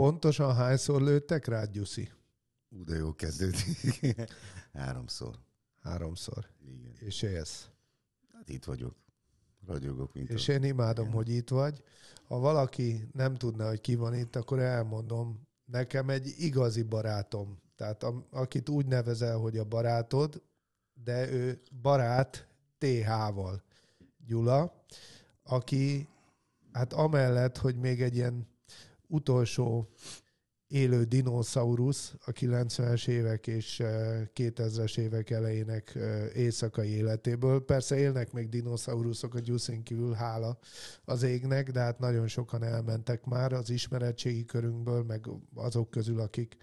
Pontosan hányszor lőttek rá, Gyuszi? Ú, de jó kezdődik. Háromszor. Háromszor. Igen. És élsz? Hát itt vagyok. Ragyogok, mint És a... én imádom, Igen. hogy itt vagy. Ha valaki nem tudna, hogy ki van itt, akkor elmondom. Nekem egy igazi barátom. Tehát a, akit úgy nevezel, hogy a barátod, de ő barát TH-val. Gyula, aki hát amellett, hogy még egy ilyen utolsó élő dinoszaurusz a 90-es évek és 2000-es eh, évek elejének eh, éjszakai életéből. Persze élnek még dinoszauruszok a gyuszén kívül, hála az égnek, de hát nagyon sokan elmentek már az ismeretségi körünkből, meg azok közül, akik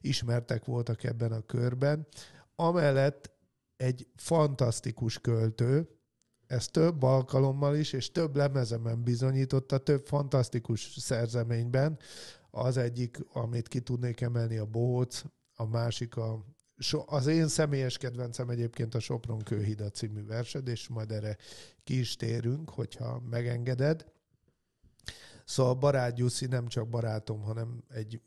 ismertek voltak ebben a körben. Amellett egy fantasztikus költő, ezt több alkalommal is, és több lemezemen bizonyította, több fantasztikus szerzeményben. Az egyik, amit ki tudnék emelni, a Bohóc, a másik a So, az én személyes kedvencem egyébként a Sopron Kőhida című versed, és majd erre ki is térünk, hogyha megengeded. Szóval Barát Gyuszi nem csak barátom, hanem egy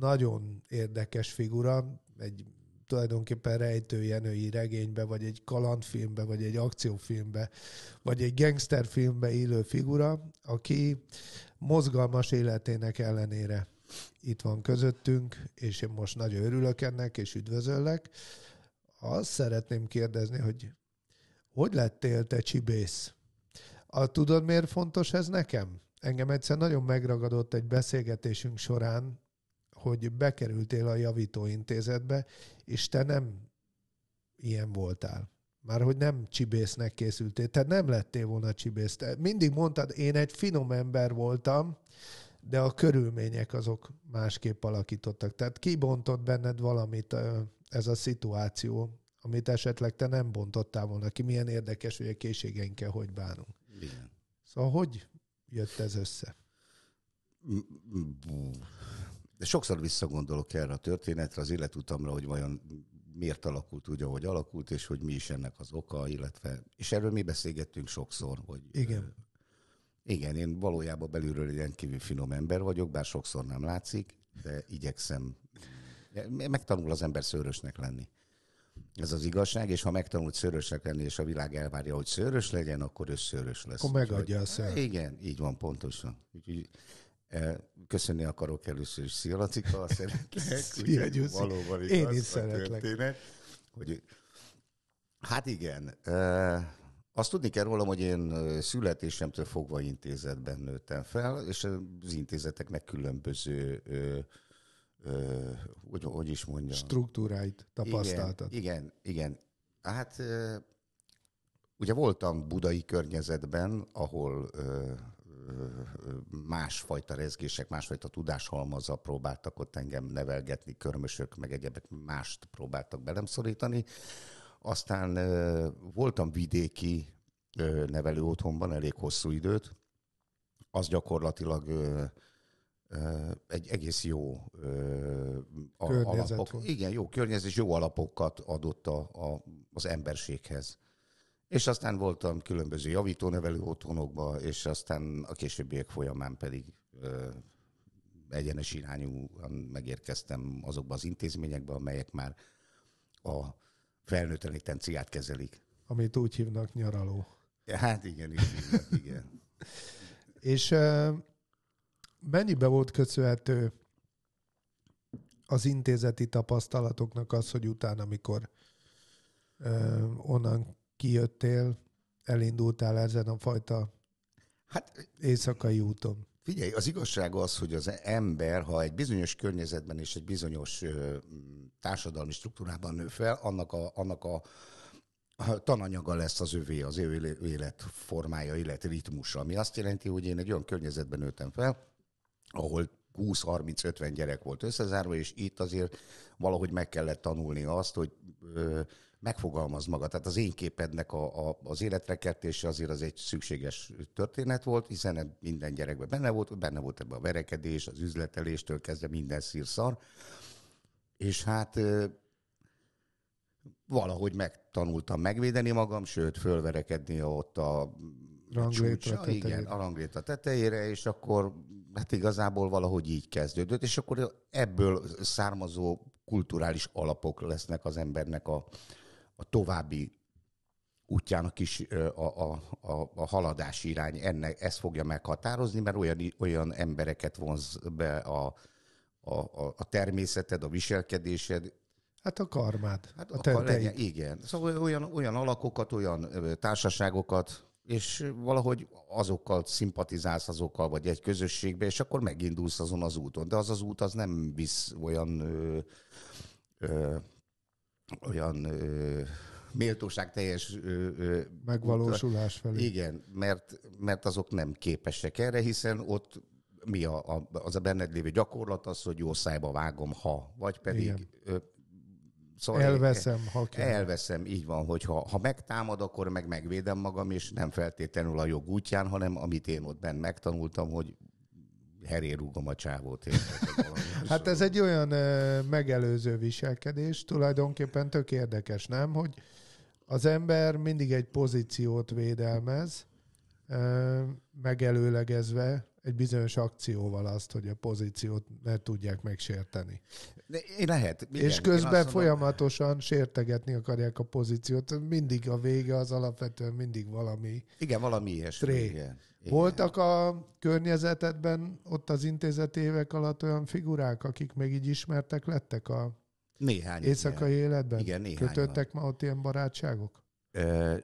nagyon érdekes figura, egy tulajdonképpen rejtőjenői regénybe, vagy egy kalandfilmbe, vagy egy akciófilmbe, vagy egy gangsterfilmbe élő figura, aki mozgalmas életének ellenére itt van közöttünk, és én most nagyon örülök ennek, és üdvözöllek. Azt szeretném kérdezni, hogy hogy lettél te csibész? A, tudod, miért fontos ez nekem? Engem egyszer nagyon megragadott egy beszélgetésünk során, hogy bekerültél a javítóintézetbe, és te nem ilyen voltál. Már hogy nem csibésznek készültél, te nem lettél volna csibész. Te mindig mondtad, én egy finom ember voltam, de a körülmények azok másképp alakítottak. Tehát kibontott benned valamit ez a szituáció, amit esetleg te nem bontottál volna ki. Milyen érdekes, hogy a készségeinkkel hogy bánunk. Igen. Szóval hogy jött ez össze? de sokszor visszagondolok erre a történetre, az életutamra, hogy vajon miért alakult úgy, ahogy alakult, és hogy mi is ennek az oka, illetve, és erről mi beszélgettünk sokszor, hogy... Igen. Igen, én valójában belülről egy rendkívül finom ember vagyok, bár sokszor nem látszik, de igyekszem. Megtanul az ember szőrösnek lenni. Ez az igazság, és ha megtanult szőrösnek lenni, és a világ elvárja, hogy szőrös legyen, akkor ő szőrös lesz. Akkor megadja a szem. Igen, így van, pontosan. Úgyhogy Eh, köszönni akarok először is Szia Lacika, szeretlek. Szia Gyuszi. Valóban is Én is szeretlek. Történet, hogy, hát igen, eh, azt tudni kell rólam, hogy én eh, születésemtől fogva intézetben nőttem fel, és az intézeteknek különböző ö, ö, hogy, hogy is mondjam. Struktúráit tapasztaltad. Igen, igen. igen. Hát ugye voltam budai környezetben, ahol ö, másfajta rezgések, másfajta tudáshalmazza próbáltak ott engem nevelgetni, körmösök, meg egyebek mást próbáltak belem szorítani. Aztán voltam vidéki nevelő otthonban elég hosszú időt. Az gyakorlatilag egy egész jó Környezet alapok. Volt. Igen, jó környezet, és jó alapokat adott a, a, az emberséghez. És aztán voltam különböző javítónevelő otthonokban, és aztán a későbbiek folyamán pedig ö, egyenes irányúan megérkeztem azokba az intézményekbe, amelyek már a felnőtt retenciát kezelik. Amit úgy hívnak nyaraló. Ja, hát igen, igen. igen. és ö, mennyibe volt köszönhető az intézeti tapasztalatoknak az, hogy utána, amikor ö, onnan kijöttél, elindultál ezen a fajta hát, éjszakai úton? Figyelj, az igazság az, hogy az ember, ha egy bizonyos környezetben és egy bizonyos ö, társadalmi struktúrában nő fel, annak a, annak a tananyaga lesz az övé, az ő életformája, életritmusa, ami azt jelenti, hogy én egy olyan környezetben nőttem fel, ahol 20-30-50 gyerek volt összezárva, és itt azért valahogy meg kellett tanulni azt, hogy ö, megfogalmaz maga. Tehát az én képednek a, a, az életrekertése azért az egy szükséges történet volt, hiszen minden gyerekben benne volt, benne volt ebben a verekedés, az üzleteléstől kezdve minden szírszar. És hát valahogy megtanultam megvédeni magam, sőt, fölverekedni ott a ranglétra igen, a ranglétra tetejére, és akkor hát igazából valahogy így kezdődött, és akkor ebből származó kulturális alapok lesznek az embernek a, a további útján a, kis, a, a, a, a haladási irány ennek, ezt fogja meghatározni, mert olyan, olyan embereket vonz be a, a, a, a természeted, a viselkedésed. Hát a karmád, hát a legyen, Igen, szóval olyan, olyan alakokat, olyan társaságokat, és valahogy azokkal szimpatizálsz azokkal, vagy egy közösségbe, és akkor megindulsz azon az úton. De az az út az nem visz olyan ö, ö, olyan ö, méltóság teljes ö, ö, megvalósulás felé. Igen, mert, mert azok nem képesek erre, hiszen ott mi a, a, az a benned lévő gyakorlat az, hogy jó szájba vágom, ha, vagy pedig ö, Szóval elveszem, ha kell. Elveszem, így van, hogy ha, ha megtámad, akkor meg megvédem magam, és nem feltétlenül a jog útján, hanem amit én ott benn megtanultam, hogy rúgom a csávót. Én hát ez egy olyan megelőző viselkedés, tulajdonképpen tök érdekes, nem? Hogy az ember mindig egy pozíciót védelmez, megelőlegezve egy bizonyos akcióval azt, hogy a pozíciót ne tudják megsérteni. De lehet. Igen, és közben mondom, folyamatosan sértegetni akarják a pozíciót. Mindig a vége az alapvetően mindig valami. Igen, valami ilyesmi. Igen, igen. Voltak a környezetedben ott az intézet évek alatt olyan figurák, akik még így ismertek lettek a néhány éjszakai igen. életben? Igen, néhány. Kötöttek ma ott ilyen barátságok? Ö,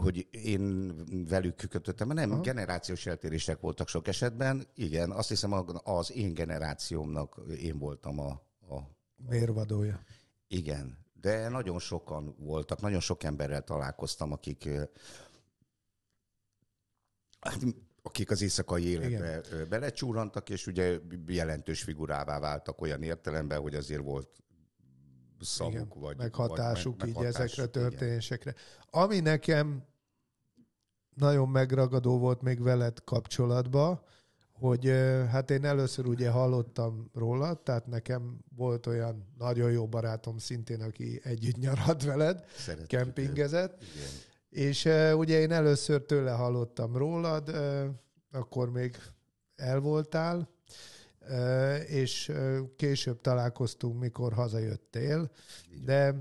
hogy én velük kötöttem, mert nem, Aha. generációs eltérések voltak sok esetben. Igen, azt hiszem az én generációmnak én voltam a... a, a Vérvadója. Igen, de nagyon sokan voltak, nagyon sok emberrel találkoztam, akik hát, akik az éjszakai életbe Igen. belecsúrantak, és ugye jelentős figurává váltak olyan értelemben, hogy azért volt szavuk, igen, vagy meghatásuk meg, így meghatásuk, ezekre a történésekre. Igen. Ami nekem nagyon megragadó volt még veled kapcsolatban, hogy hát én először ugye hallottam róla, tehát nekem volt olyan nagyon jó barátom szintén, aki együtt nyarad veled, Szeretjük kempingezett, és ugye én először tőle hallottam rólad, akkor még el voltál, és később találkoztunk, mikor hazajöttél, de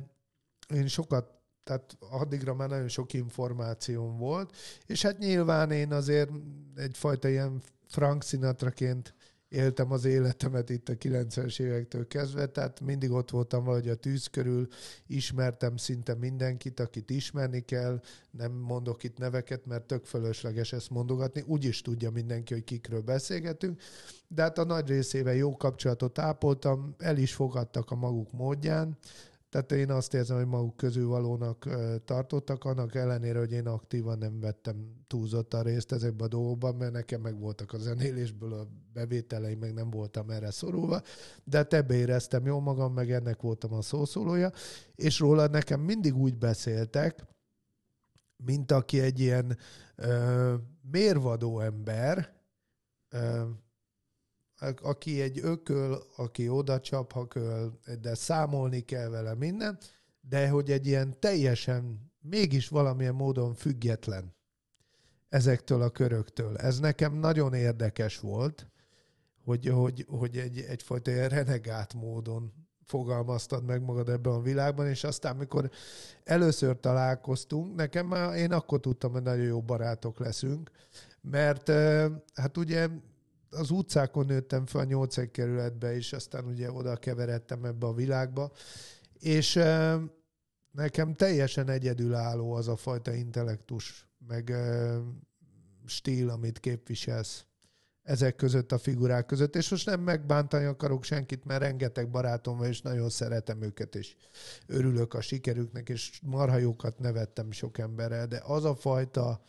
én sokat tehát addigra már nagyon sok információm volt, és hát nyilván én azért egyfajta ilyen Frank Sinatraként éltem az életemet itt a 90-es évektől kezdve, tehát mindig ott voltam valahogy a tűz körül, ismertem szinte mindenkit, akit ismerni kell, nem mondok itt neveket, mert tök fölösleges ezt mondogatni, úgyis tudja mindenki, hogy kikről beszélgetünk, de hát a nagy részével jó kapcsolatot ápoltam, el is fogadtak a maguk módján, tehát én azt érzem, hogy maguk közül valónak tartottak, annak ellenére, hogy én aktívan nem vettem a részt ezekbe a dolgokban, mert nekem meg voltak a zenélésből a bevételeim, meg nem voltam erre szorulva, de te hát éreztem jól magam, meg ennek voltam a szószólója, és róla nekem mindig úgy beszéltek, mint aki egy ilyen ö, mérvadó ember, ö, aki egy ököl, aki oda csap, ha köl, de számolni kell vele minden, de hogy egy ilyen teljesen, mégis valamilyen módon független ezektől a köröktől. Ez nekem nagyon érdekes volt, hogy, hogy, hogy egy, egyfajta ilyen renegát módon fogalmaztad meg magad ebben a világban, és aztán, amikor először találkoztunk, nekem már én akkor tudtam, hogy nagyon jó barátok leszünk, mert eh, hát ugye az utcákon nőttem fel a nyolcadik kerületbe, és aztán ugye oda keveredtem ebbe a világba, és nekem teljesen egyedülálló az a fajta intellektus, meg stíl, amit képviselsz ezek között, a figurák között, és most nem megbántani akarok senkit, mert rengeteg barátom van, és nagyon szeretem őket, és örülök a sikerüknek, és marhajókat nevettem sok emberrel, de az a fajta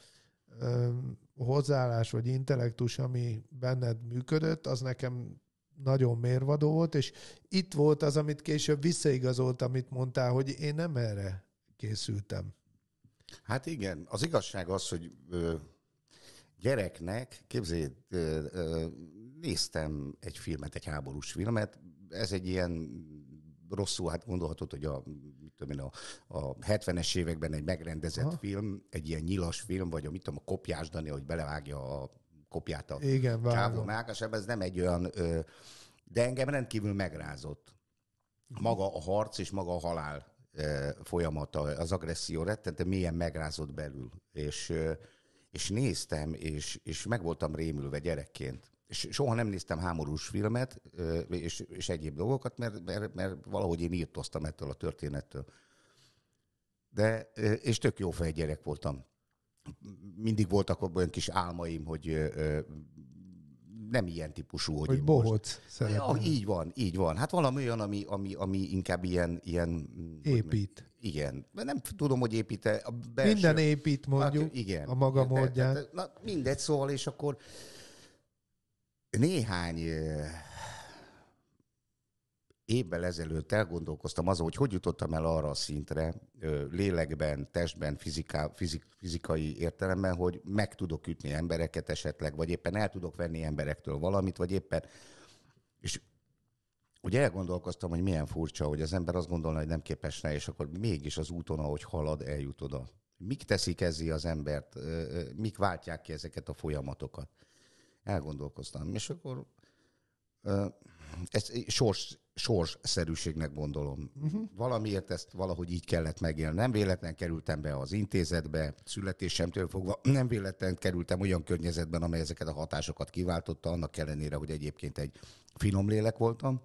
hozzáállás vagy intellektus, ami benned működött, az nekem nagyon mérvadó volt, és itt volt az, amit később visszaigazolt, amit mondtál, hogy én nem erre készültem. Hát igen, az igazság az, hogy gyereknek, képzeld, néztem egy filmet, egy háborús filmet, ez egy ilyen rosszul hát gondolhatod, hogy a tudom én, a, a 70-es években egy megrendezett Aha. film, egy ilyen nyilas film, vagy a, mit tudom, a kopjás Dani, hogy belevágja a kopját a csávó mágasebb, ez nem egy olyan, ö, de engem rendkívül megrázott. Mhm. Maga a harc és maga a halál ö, folyamata, az agresszió rettente milyen megrázott belül, és, ö, és néztem, és, és meg voltam rémülve gyerekként soha nem néztem háborús filmet és, és egyéb dolgokat, mert, mert, mert valahogy én írtoztam ettől a történettől. De, és tök jó fej gyerek voltam. Mindig voltak olyan kis álmaim, hogy nem ilyen típusú, hogy, hogy bohóc ja, Így van, így van. Hát valami olyan, ami, ami, ami inkább ilyen... ilyen mm, Épít. Hogy, igen. Nem tudom, hogy építe. A belső, Minden épít mondjuk, hát, igen, a maga módján. De, de, na, mindegy, szóval, és akkor néhány évvel ezelőtt elgondolkoztam azon, hogy hogy jutottam el arra a szintre lélekben, testben, fiziká, fizik, fizikai értelemben, hogy meg tudok ütni embereket esetleg, vagy éppen el tudok venni emberektől valamit, vagy éppen... És ugye elgondolkoztam, hogy milyen furcsa, hogy az ember azt gondolna, hogy nem képes rá, és akkor mégis az úton, ahogy halad, eljut oda. Mik teszik ezé az embert? Mik váltják ki ezeket a folyamatokat? elgondolkoztam. És akkor ezt sors, sorsszerűségnek gondolom. Uh-huh. Valamiért ezt valahogy így kellett megélni. Nem véletlen kerültem be az intézetbe, születésemtől fogva, nem véletlen kerültem olyan környezetben, amely ezeket a hatásokat kiváltotta, annak ellenére, hogy egyébként egy finom lélek voltam.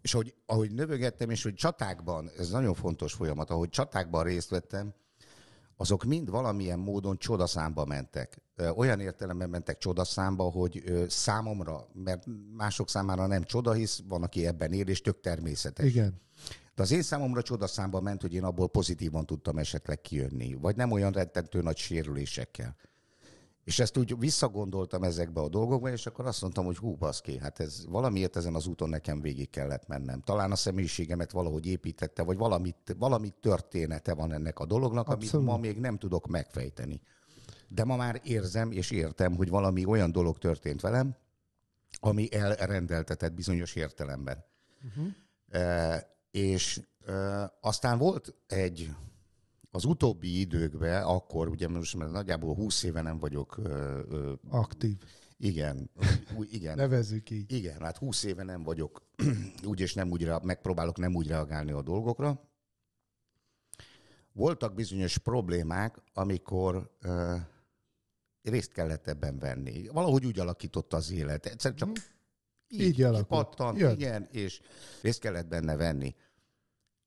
És ahogy, ahogy növögettem, és hogy csatákban, ez nagyon fontos folyamat, ahogy csatákban részt vettem, azok mind valamilyen módon csodaszámba mentek. Olyan értelemben mentek csodaszámba, hogy számomra, mert mások számára nem csoda, hisz van, aki ebben él, és tök természetes. Igen. De az én számomra csodaszámba ment, hogy én abból pozitívan tudtam esetleg kijönni, vagy nem olyan rettentő nagy sérülésekkel. És ezt úgy visszagondoltam ezekbe a dolgokba, és akkor azt mondtam, hogy hú, baszki, hát ez valamiért ezen az úton nekem végig kellett mennem. Talán a személyiségemet valahogy építette, vagy valamit, valami története van ennek a dolognak, Abszolút. amit ma még nem tudok megfejteni. De ma már érzem és értem, hogy valami olyan dolog történt velem, ami elrendeltetett bizonyos értelemben. Uh-huh. E, és e, aztán volt egy az utóbbi időkben, akkor, ugye most már nagyjából 20 éve nem vagyok... Ö, ö, Aktív. Igen. igen. Nevezzük így. Igen, hát 20 éve nem vagyok, úgy és nem úgy, megpróbálok nem úgy reagálni a dolgokra. Voltak bizonyos problémák, amikor ö, részt kellett ebben venni. Valahogy úgy alakította az élet. Egyszer csak mhm. így, így alakult. igen, és részt kellett benne venni.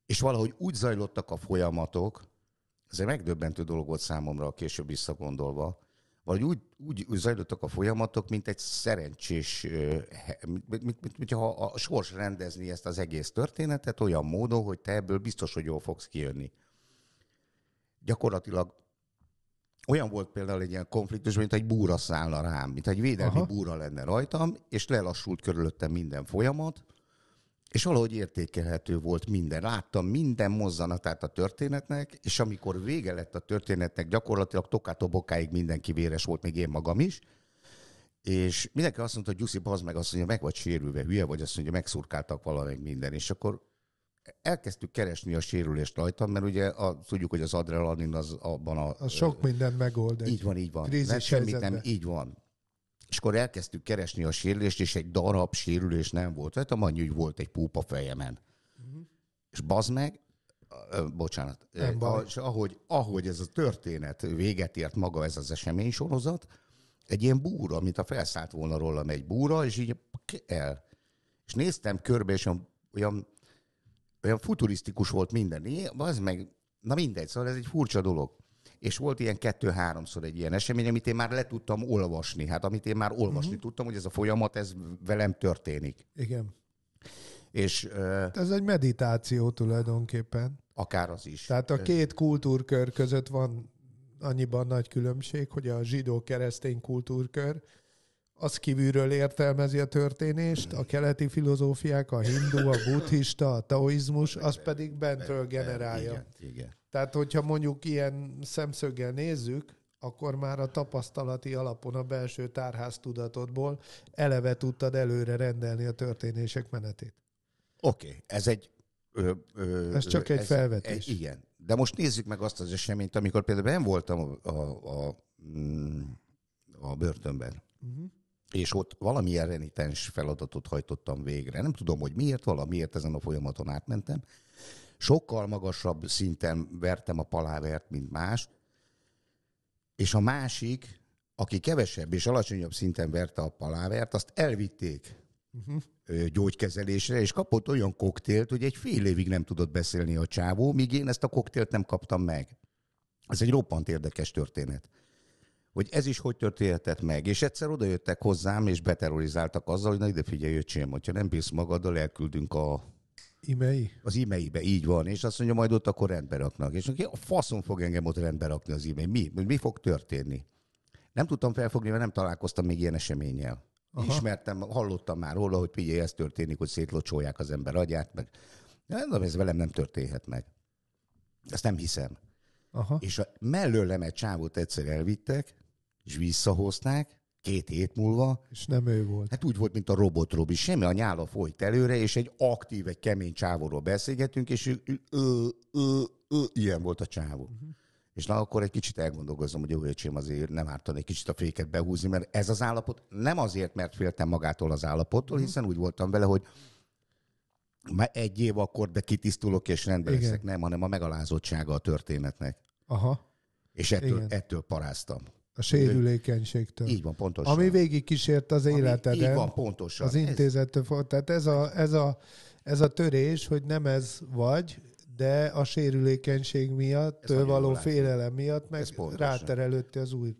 És valahogy úgy zajlottak a folyamatok, ez egy megdöbbentő dolog volt számomra a később visszagondolva, vagy úgy, úgy zajlottak a folyamatok, mint egy szerencsés, mint, mint, mint, mint ha a sors rendezni ezt az egész történetet olyan módon, hogy te ebből biztos, hogy jól fogsz kijönni. Gyakorlatilag olyan volt például egy ilyen konfliktus, mint egy búra szállna rám, mint egy védelmi Aha. búra lenne rajtam, és lelassult körülöttem minden folyamat, és valahogy értékelhető volt minden. Láttam minden mozzanatát a történetnek, és amikor vége lett a történetnek, gyakorlatilag tokától bokáig mindenki véres volt, még én magam is. És mindenki azt mondta, hogy Gyuszi, az meg, azt mondja, meg vagy sérülve, hülye vagy, azt mondja, megszurkáltak valamelyik minden. És akkor elkezdtük keresni a sérülést rajtam, mert ugye a, tudjuk, hogy az adrenalin az abban a... a sok mindent megold. Így van, így van. Mert semmit nem, így van és akkor elkezdtük keresni a sérülést, és egy darab sérülés nem volt. Hát a mannyi, hogy volt egy púpa fejemen. Uh-huh. És bazd meg, bocsánat, és ahogy, ahogy ez a történet véget ért maga ez az esemény sorozat, egy ilyen búra, mint a felszállt volna rólam egy búra, és így el. És néztem körbe, és olyan, olyan futurisztikus volt minden. Az meg, na mindegy, szóval ez egy furcsa dolog és volt ilyen kettő-háromszor egy ilyen esemény, amit én már le tudtam olvasni. Hát amit én már olvasni uh-huh. tudtam, hogy ez a folyamat, ez velem történik. Igen. És, uh, ez egy meditáció tulajdonképpen. Akár az is. Tehát a két kultúrkör között van annyiban nagy különbség, hogy a zsidó-keresztény kultúrkör az kívülről értelmezi a történést, a keleti filozófiák, a hindu, a buddhista, a taoizmus, az pedig bentről generálja. Igen, igen. Tehát, hogyha mondjuk ilyen szemszöggel nézzük, akkor már a tapasztalati alapon a belső tárház tudatodból eleve tudtad előre rendelni a történések menetét. Oké, okay, ez egy... Ö, ö, ez csak egy ez, felvetés. Egy, igen, de most nézzük meg azt az eseményt, amikor például én voltam a, a, a, mm, a börtönben, uh-huh. és ott valamilyen renitens feladatot hajtottam végre. Nem tudom, hogy miért, valamiért ezen a folyamaton átmentem, sokkal magasabb szinten vertem a palávert, mint más, és a másik, aki kevesebb és alacsonyabb szinten verte a palávert, azt elvitték uh-huh. gyógykezelésre, és kapott olyan koktélt, hogy egy fél évig nem tudott beszélni a csávó, míg én ezt a koktélt nem kaptam meg. Ez egy roppant érdekes történet. Hogy ez is hogy történhetett meg. És egyszer odajöttek hozzám, és beterrorizáltak azzal, hogy na ide figyelj, öcsém, hogyha nem bírsz magaddal, elküldünk a Imei? Az imeibe, így van. És azt mondja, majd ott akkor rendbe raknak. És neki a faszom fog engem ott rendbe rakni az imei. Mi? Mi fog történni? Nem tudtam felfogni, mert nem találkoztam még ilyen eseménnyel. Aha. Ismertem, hallottam már róla, hogy figyelj, ez történik, hogy szétlocsolják az ember agyát, meg nem, ez velem nem történhet meg. Ezt nem hiszem. Aha. És a egy csávot egyszer elvittek, és visszahozták, két hét múlva. És nem ő volt. Hát úgy volt, mint a robot Robi. Semmi a nyála folyt előre, és egy aktív, egy kemény csávóról beszélgetünk, és ő, ő, ő, ő, ő, ilyen volt a csávó. Uh-huh. És na akkor egy kicsit elgondolkozom, hogy jó öcsém, azért nem ártani egy kicsit a féket behúzni, mert ez az állapot nem azért, mert féltem magától az állapottól, uh-huh. hiszen úgy voltam vele, hogy már egy év akkor, de kitisztulok és rendben leszek, nem, hanem a megalázottsága a történetnek. Aha. És ettől, Igen. ettől paráztam. A sérülékenységtől. Így van, pontosan. Ami végig kísért az életeden. Így van, pontosan. Az intézettől fog. Tehát ez a, ez, a, ez a törés, hogy nem ez vagy, de a sérülékenység miatt, ez való félelem miatt, meg ráterelődti az új,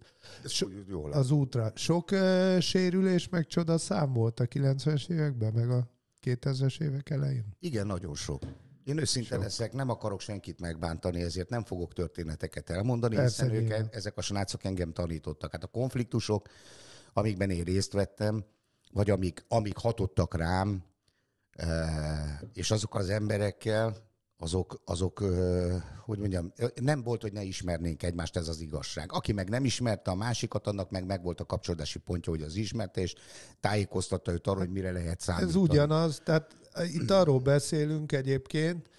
az útra. Sok uh, sérülés, meg csoda szám volt a 90-es években, meg a 2000-es évek elején? Igen, nagyon sok. Én őszinte Sok. leszek, nem akarok senkit megbántani, ezért nem fogok történeteket elmondani, Persze, hiszen ők, ezek a srácok engem tanítottak. Hát a konfliktusok, amikben én részt vettem, vagy amik, amik hatottak rám, eh, és azok az emberekkel, azok, azok, hogy mondjam, nem volt, hogy ne ismernénk egymást, ez az igazság. Aki meg nem ismerte a másikat, annak meg megvolt a kapcsolódási pontja, hogy az ismerte, és tájékoztatta őt arra, hogy mire lehet számítani. Ez ugyanaz, tehát itt arról beszélünk egyébként,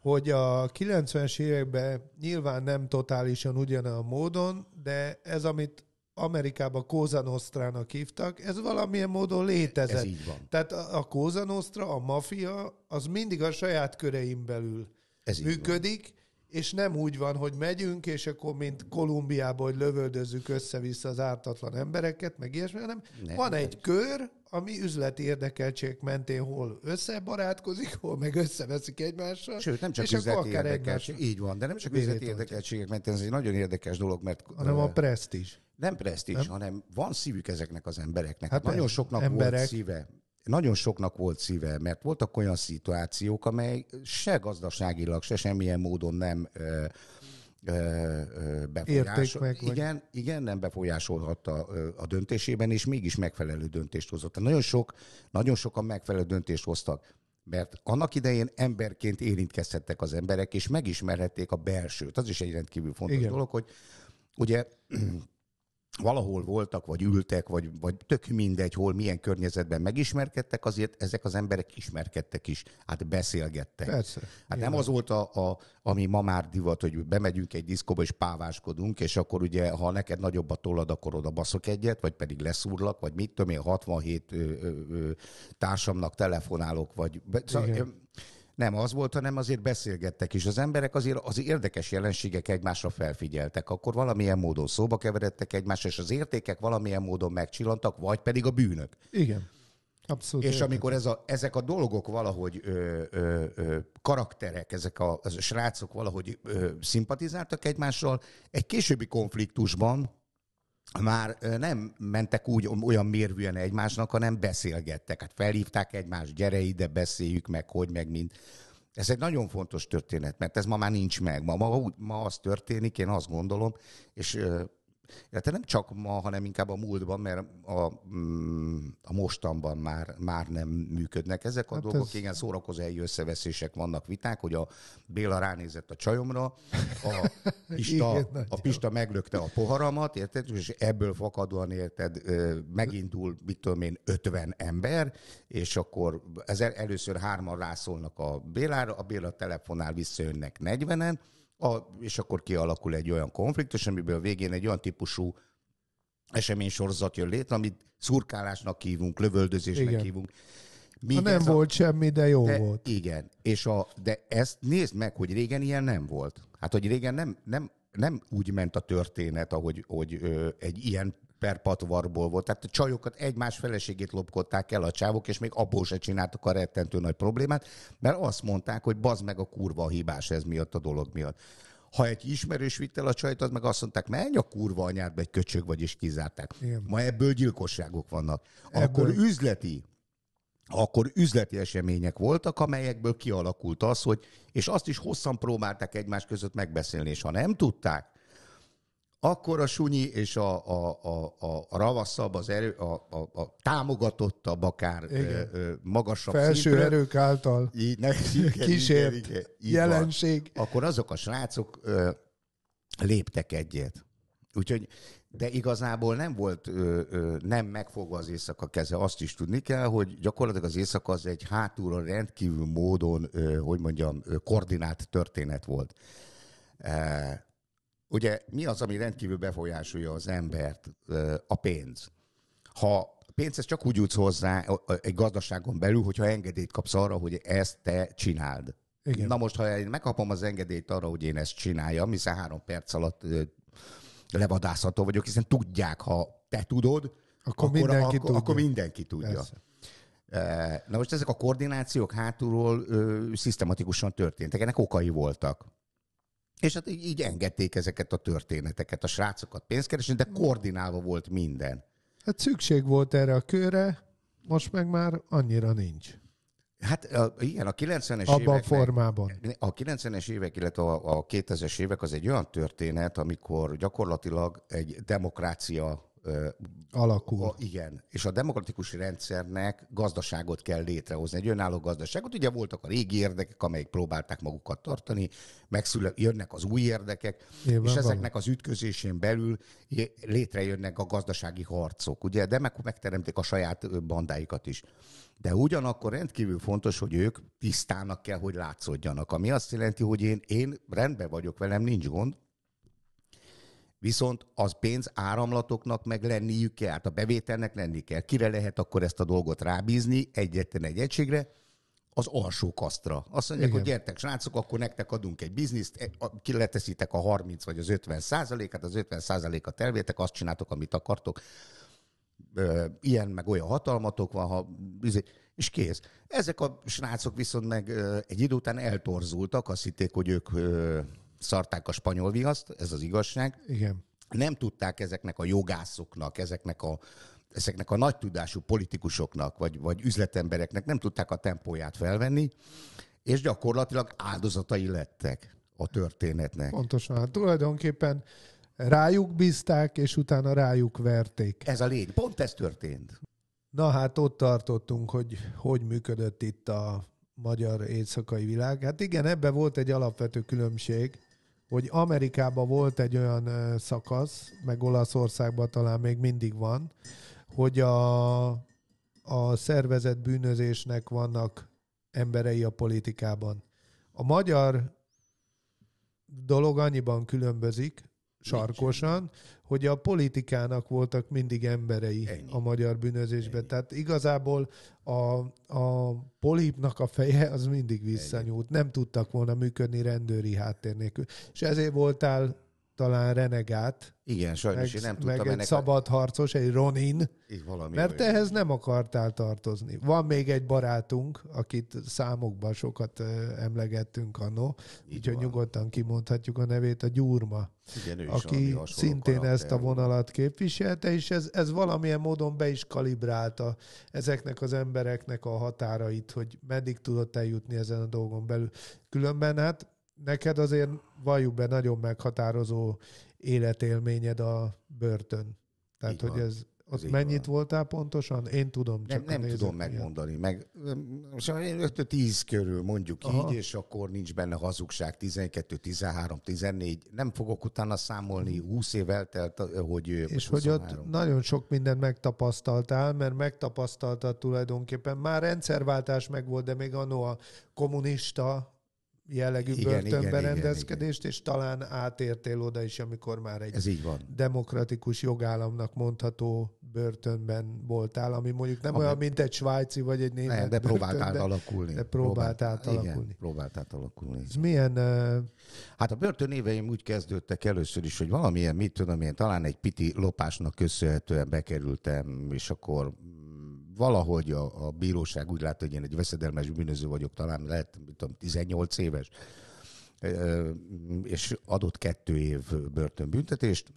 hogy a 90-es években nyilván nem totálisan ugyanolyan módon, de ez, amit Amerikában Cosa Nostrának hívtak, ez valamilyen módon létezett. Ez így van. Tehát a Cosa Nostra, a mafia, az mindig a saját köreim belül ez működik, és nem úgy van, hogy megyünk, és akkor mint Kolumbiában, hogy lövöldözzük össze-vissza az ártatlan embereket, meg ilyesmi, hanem nem, van nem. egy kör, ami üzleti érdekeltség mentén hol összebarátkozik, hol meg összeveszik egymással. Sőt, nem csak és üzleti érdekeltség. Így van, de nem csak üzleti érdekeltségek mentén, ez egy nagyon érdekes dolog, mert... Hanem a presztízs. Nem presztízs, hanem van szívük ezeknek az embereknek. Hát, hát nagyon soknak emberek. volt szíve nagyon soknak volt szíve, mert voltak olyan szituációk, amely se gazdaságilag, se semmilyen módon nem ö, befolyásol. Meg, vagy... igen, igen, nem befolyásolhatta a döntésében, és mégis megfelelő döntést hozott. Nagyon, sok, nagyon sokan megfelelő döntést hoztak, mert annak idején emberként érintkezhettek az emberek, és megismerhették a belsőt. Az is egy rendkívül fontos igen. dolog, hogy ugye valahol voltak, vagy ültek, vagy, vagy tök mindegy, hol, milyen környezetben megismerkedtek, azért ezek az emberek ismerkedtek is, hát beszélgettek. Persze. Hát nem az volt, a, a, ami ma már divat, hogy bemegyünk egy diszkóba és páváskodunk, és akkor ugye, ha neked nagyobb a tollad, akkor oda baszok egyet, vagy pedig leszúrlak, vagy mit tudom én, 67 ö, ö, ö, társamnak telefonálok, vagy... Szóval, nem az volt, hanem azért beszélgettek is. Az emberek azért az érdekes jelenségek egymásra felfigyeltek. Akkor valamilyen módon szóba keveredtek egymásra, és az értékek valamilyen módon megcsillantak, vagy pedig a bűnök. Igen. Abszolút és érdekes. amikor ez a, ezek a dolgok valahogy ö, ö, ö, karakterek, ezek a, a srácok valahogy ö, szimpatizáltak egymással, egy későbbi konfliktusban, már nem mentek úgy olyan mérvűen egymásnak, hanem beszélgettek. Hát felhívták egymást, gyere ide, beszéljük meg, hogy meg mind. Ez egy nagyon fontos történet, mert ez ma már nincs meg. Ma, ma, ma az történik, én azt gondolom, és illetve nem csak ma, hanem inkább a múltban, mert a, mm, a mostanban már, már nem működnek ezek a hát dolgok. Ez... Igen, szórakozó helyi összeveszések vannak, viták, hogy a Béla ránézett a csajomra, a Pista, a Pista meglökte a poharamat, érted? És ebből fakadóan, érted, megindul, mit tudom én, 50 ember, és akkor ez először hárman rászólnak a Bélára, a Béla telefonál visszajönnek 40-en, a, és akkor kialakul egy olyan konfliktus, amiből a végén egy olyan típusú eseménysorozat jön létre, amit szurkálásnak hívunk, lövöldözésnek igen. hívunk. Mi ha nem a... volt semmi, de jó de, volt. Igen, és a, de ezt nézd meg, hogy régen ilyen nem volt. Hát, hogy régen nem, nem, nem úgy ment a történet, ahogy hogy, ö, egy ilyen per patvarból volt. Tehát a csajokat egymás feleségét lopkodták el a csávok, és még abból se csináltak a rettentő nagy problémát, mert azt mondták, hogy bazd meg a kurva a hibás ez miatt a dolog miatt. Ha egy ismerős vitt el a csajt, az meg azt mondták, menj a kurva anyádba egy köcsög vagy, és kizárták. Igen. Ma ebből gyilkosságok vannak. Ebből... Akkor üzleti akkor üzleti események voltak, amelyekből kialakult az, hogy, és azt is hosszan próbálták egymás között megbeszélni, és ha nem tudták, akkor a sunyi és a, a, a, a, a ravaszabb, az erő, a, a, a támogatottabb, akár Ö, ö, magasabb Felső szintre, erők által így, ne, igen, kísért igen, igen, jelenség. Van. Akkor azok a srácok ö, léptek egyet. Úgyhogy, de igazából nem volt ö, ö, nem megfogva az éjszaka keze, azt is tudni kell, hogy gyakorlatilag az éjszaka az egy hátulra rendkívül módon, ö, hogy mondjam, ö, koordinált történet volt. E, Ugye mi az, ami rendkívül befolyásolja az embert? A pénz. Ha ez csak úgy jutsz hozzá egy gazdaságon belül, hogyha engedélyt kapsz arra, hogy ezt te csináld. Igen. Na most, ha én megkapom az engedélyt arra, hogy én ezt csináljam, hiszen három perc alatt levadászható vagyok, hiszen tudják, ha te tudod, akkor, akkor, mindenki, akkor, tudja. akkor mindenki tudja. Persze. Na most ezek a koordinációk hátulról ö, szisztematikusan történtek, ennek okai voltak. És hát így, így engedték ezeket a történeteket, a srácokat pénzkeresni, de koordinálva volt minden. Hát szükség volt erre a körre, most meg már annyira nincs. Hát igen, a 90-es Abban formában. A 90-es évek, illetve a, a 2000-es évek az egy olyan történet, amikor gyakorlatilag egy demokrácia Alakul. A, igen, és a demokratikus rendszernek gazdaságot kell létrehozni, egy önálló gazdaságot. Ugye voltak a régi érdekek, amelyek próbálták magukat tartani, megszülő, jönnek az új érdekek, Éven és van. ezeknek az ütközésén belül létrejönnek a gazdasági harcok, ugye, de meg, megteremték a saját bandáikat is. De ugyanakkor rendkívül fontos, hogy ők tisztának kell, hogy látszódjanak, ami azt jelenti, hogy én, én rendben vagyok, velem nincs gond, Viszont az pénz áramlatoknak meg lenniük kell, hát a bevételnek lenni kell. Kire lehet akkor ezt a dolgot rábízni egyetlen egy egységre? Az alsó kasztra. Azt mondják, Igen. hogy gyertek srácok, akkor nektek adunk egy bizniszt, e, ki leteszitek a 30 vagy az 50 százalékát, az 50 százalékat elvétek, azt csináltok, amit akartok ilyen meg olyan hatalmatok van, ha, izé, és kész. Ezek a srácok viszont meg egy idő után eltorzultak, azt hitték, hogy ők szarták a spanyol vihaszt, ez az igazság. Igen. Nem tudták ezeknek a jogászoknak, ezeknek a ezeknek a nagy tudású politikusoknak, vagy, vagy üzletembereknek nem tudták a tempóját felvenni, és gyakorlatilag áldozatai lettek a történetnek. Pontosan, hát tulajdonképpen rájuk bízták, és utána rájuk verték. Ez a lény, pont ez történt. Na hát ott tartottunk, hogy hogy működött itt a magyar éjszakai világ. Hát igen, ebben volt egy alapvető különbség, hogy Amerikában volt egy olyan szakasz, meg Olaszországban talán még mindig van, hogy a, a szervezett bűnözésnek vannak emberei a politikában. A magyar dolog annyiban különbözik, sarkosan, hogy a politikának voltak mindig emberei Ennyi. a magyar bűnözésben. Ennyi. Tehát igazából a, a polipnak a feje az mindig visszanyúlt. Ennyi. Nem tudtak volna működni rendőri háttér nélkül. És ezért voltál talán renegát. Igen, sajnos meg, én nem tudtam. Meg egy ennek... szabadharcos, egy Ronin. Így valami mert olyan. ehhez nem akartál tartozni. Van még egy barátunk, akit számokban sokat emlegettünk anno, úgyhogy van. nyugodtan kimondhatjuk a nevét, a Gyurma. Igen, ő aki szintén karakter. ezt a vonalat képviselte, és ez, ez valamilyen módon be is kalibrálta ezeknek az embereknek a határait, hogy meddig tudott eljutni ezen a dolgon belül. Különben hát neked azért valljuk be nagyon meghatározó életélményed a börtön. Tehát, Így hogy van. ez ott Így mennyit van. voltál pontosan? Én tudom. Csak nem nem tudom megmondani. Meg, most 5-10 körül mondjuk Aha. így, és akkor nincs benne hazugság. 12, 13, 14. Nem fogok utána számolni. 20 hmm. év eltelt, hogy És hogy ott nagyon sok mindent megtapasztaltál, mert megtapasztaltad tulajdonképpen. Már rendszerváltás meg volt, de még annó a kommunista jellegű igen, börtönberendezkedést, igen, igen, és talán átértél oda is, amikor már egy Ez így van. demokratikus jogállamnak mondható börtönben voltál, ami mondjuk nem Amen. olyan, mint egy svájci vagy egy német nem, de próbált börtön, átalakulni. De, próbált átalakulni. Igen, próbált átalakulni. Ez milyen... Uh... Hát a börtön éveim úgy kezdődtek először is, hogy valamilyen, mit tudom én, talán egy piti lopásnak köszönhetően bekerültem, és akkor valahogy a, a bíróság úgy látta, hogy én egy veszedelmes bűnöző vagyok, talán lehet, mit tudom, 18 éves, és adott kettő év börtönbüntetést,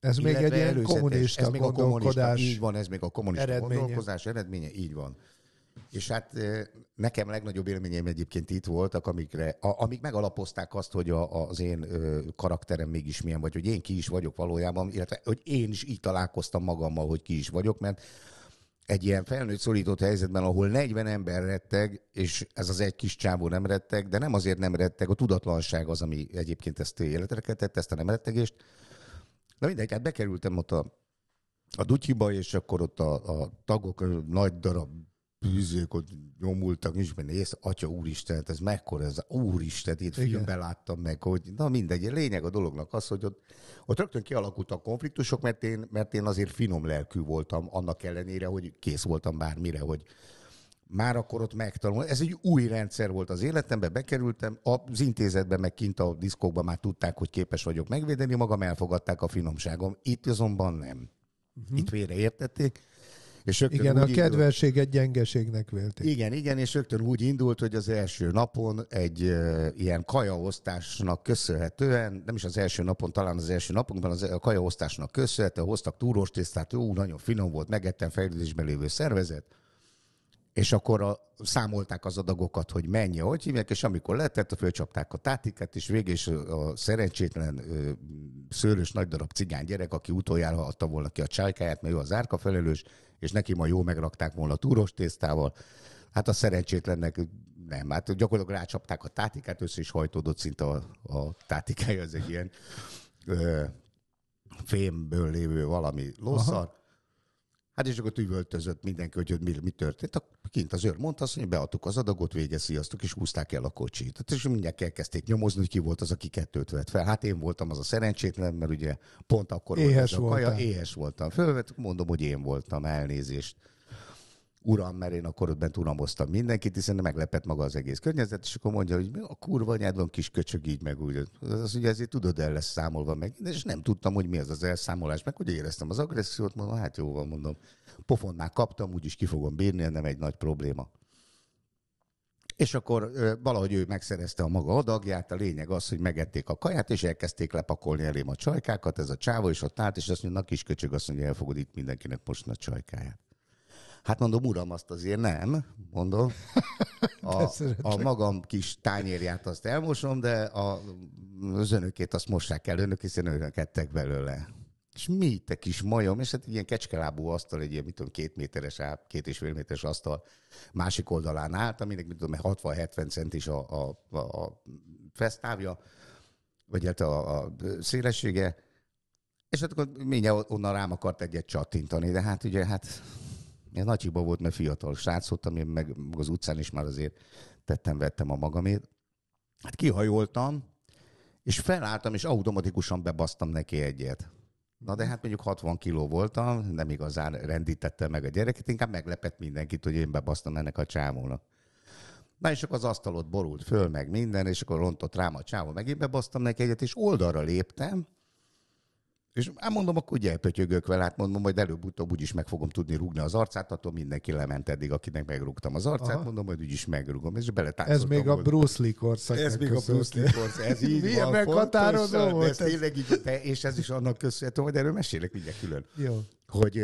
ez még egy ilyen kommunista ez még a kommunista, így van, ez még a kommunista eredménye. gondolkozás eredménye, így van. És hát nekem legnagyobb élményeim egyébként itt voltak, amikre, a, amik megalapozták azt, hogy a, az én karakterem mégis milyen vagy, hogy én ki is vagyok valójában, illetve hogy én is így találkoztam magammal, hogy ki is vagyok, mert egy ilyen felnőtt szorított helyzetben, ahol 40 ember retteg, és ez az egy kis csávó nem retteg, de nem azért nem retteg, a tudatlanság az, ami egyébként ezt életre keltett, ezt a nem rettegést. Na mindegy, hát bekerültem ott a, a dutyiba, és akkor ott a, a tagok nagy darab bűzők ott nyomultak, és ész, atya úristen, hát ez mekkora ez, úristen, itt filmben láttam meg, hogy na mindegy, a lényeg a dolognak az, hogy ott, ott rögtön a konfliktusok, mert én, mert én azért finom lelkű voltam, annak ellenére, hogy kész voltam bármire, hogy már akkor ott megtanul. Ez egy új rendszer volt az életemben, bekerültem, az intézetben, meg kint a diszkokban már tudták, hogy képes vagyok megvédeni magam, elfogadták a finomságom. Itt azonban nem. Uh-huh. Itt vére értették és igen, a kedvelséget indult, gyengeségnek vélték. Igen, igen, és rögtön úgy indult, hogy az első napon egy e, ilyen kajaosztásnak köszönhetően, nem is az első napon, talán az első napunkban az, a kajaosztásnak köszönhetően hoztak túrós tésztát, jó, nagyon finom volt, megettem fejlődésben lévő szervezet, és akkor a, számolták az adagokat, hogy mennyi, hogy hívják, és amikor lehetett, fölcsapták a tátikát, és végig a szerencsétlen ö, szőrös nagy darab cigány gyerek, aki utoljára adta volna ki a csajkáját, mert ő az árka felelős, és neki ma jó megrakták volna a túros tésztával. Hát a szerencsétlennek nem, hát gyakorlatilag rácsapták a tátikát, össze is hajtódott szinte a, a tátikája, ez egy ilyen ö, fémből lévő valami lószar. Aha. Hát és akkor üvöltözött mindenki, hogy, mi, mi történt. Kint az őr mondta azt, hogy beadtuk az adagot, vége, sziasztok, és húzták el a kocsit. Hát, és mindjárt elkezdték nyomozni, hogy ki volt az, aki kettőt vett fel. Hát én voltam az a szerencsétlen, mert ugye pont akkor éhes volt ez a kaja, voltam. éhes voltam. Fölvet, mondom, hogy én voltam, elnézést uram, mert én akkor ott bent uramoztam mindenkit, hiszen meglepett maga az egész környezet, és akkor mondja, hogy a kurva anyád van kis köcsög így, meg úgy. Az ugye ezért tudod, el lesz számolva meg, és nem tudtam, hogy mi az az elszámolás, meg hogy éreztem az agressziót, mondom, hát jó van, mondom, pofon már kaptam, úgyis ki fogom bírni, nem egy nagy probléma. És akkor valahogy ő megszerezte a maga adagját, a lényeg az, hogy megették a kaját, és elkezdték lepakolni elém a csajkákat, ez a csávó és ott állt, és azt mondja, na kis köcsög, azt mondja, elfogod itt mindenkinek most a csajkáját. Hát mondom, uram, azt azért nem, mondom. A, a magam kis tányérját azt elmosom, de a, az önökét azt mossák el önök, hiszen önök belőle. És mi, te kis majom? És hát egy ilyen kecskelábú asztal, egy ilyen, mit tudom, két méteres, két és fél méteres asztal másik oldalán állt, aminek, mit tudom, 60-70 centis a, a, a, a fesztávja, vagy hát a, a szélessége. És hát akkor mindjárt onnan rám akart egyet csattintani, de hát ugye, hát én nagy hiba volt, mert fiatal srác voltam, én meg az utcán is már azért tettem, vettem a magamét. Hát kihajoltam, és felálltam, és automatikusan bebasztam neki egyet. Na de hát mondjuk 60 kiló voltam, nem igazán rendítette meg a gyereket, inkább meglepett mindenkit, hogy én bebasztam ennek a csámónak. Na és akkor az asztalot borult föl, meg minden, és akkor rontott rám a csávó, megint bebasztam neki egyet, és oldalra léptem, és ám mondom, akkor ugye pötyögök vele, hát mondom, majd előbb-utóbb úgyis meg fogom tudni rúgni az arcát, attól mindenki lement eddig, akinek megrúgtam az arcát, Aha. mondom, hogy úgyis megrúgom, és beletáncoltam. Ez még a Bruce Lee korszak. Ez még a Bruce Lee korszak, ez így Milyen van. meghatározó volt ez. Tényleg így, de, és ez is annak köszönhető, hogy erről mesélek mindjárt külön. Jó. Hogy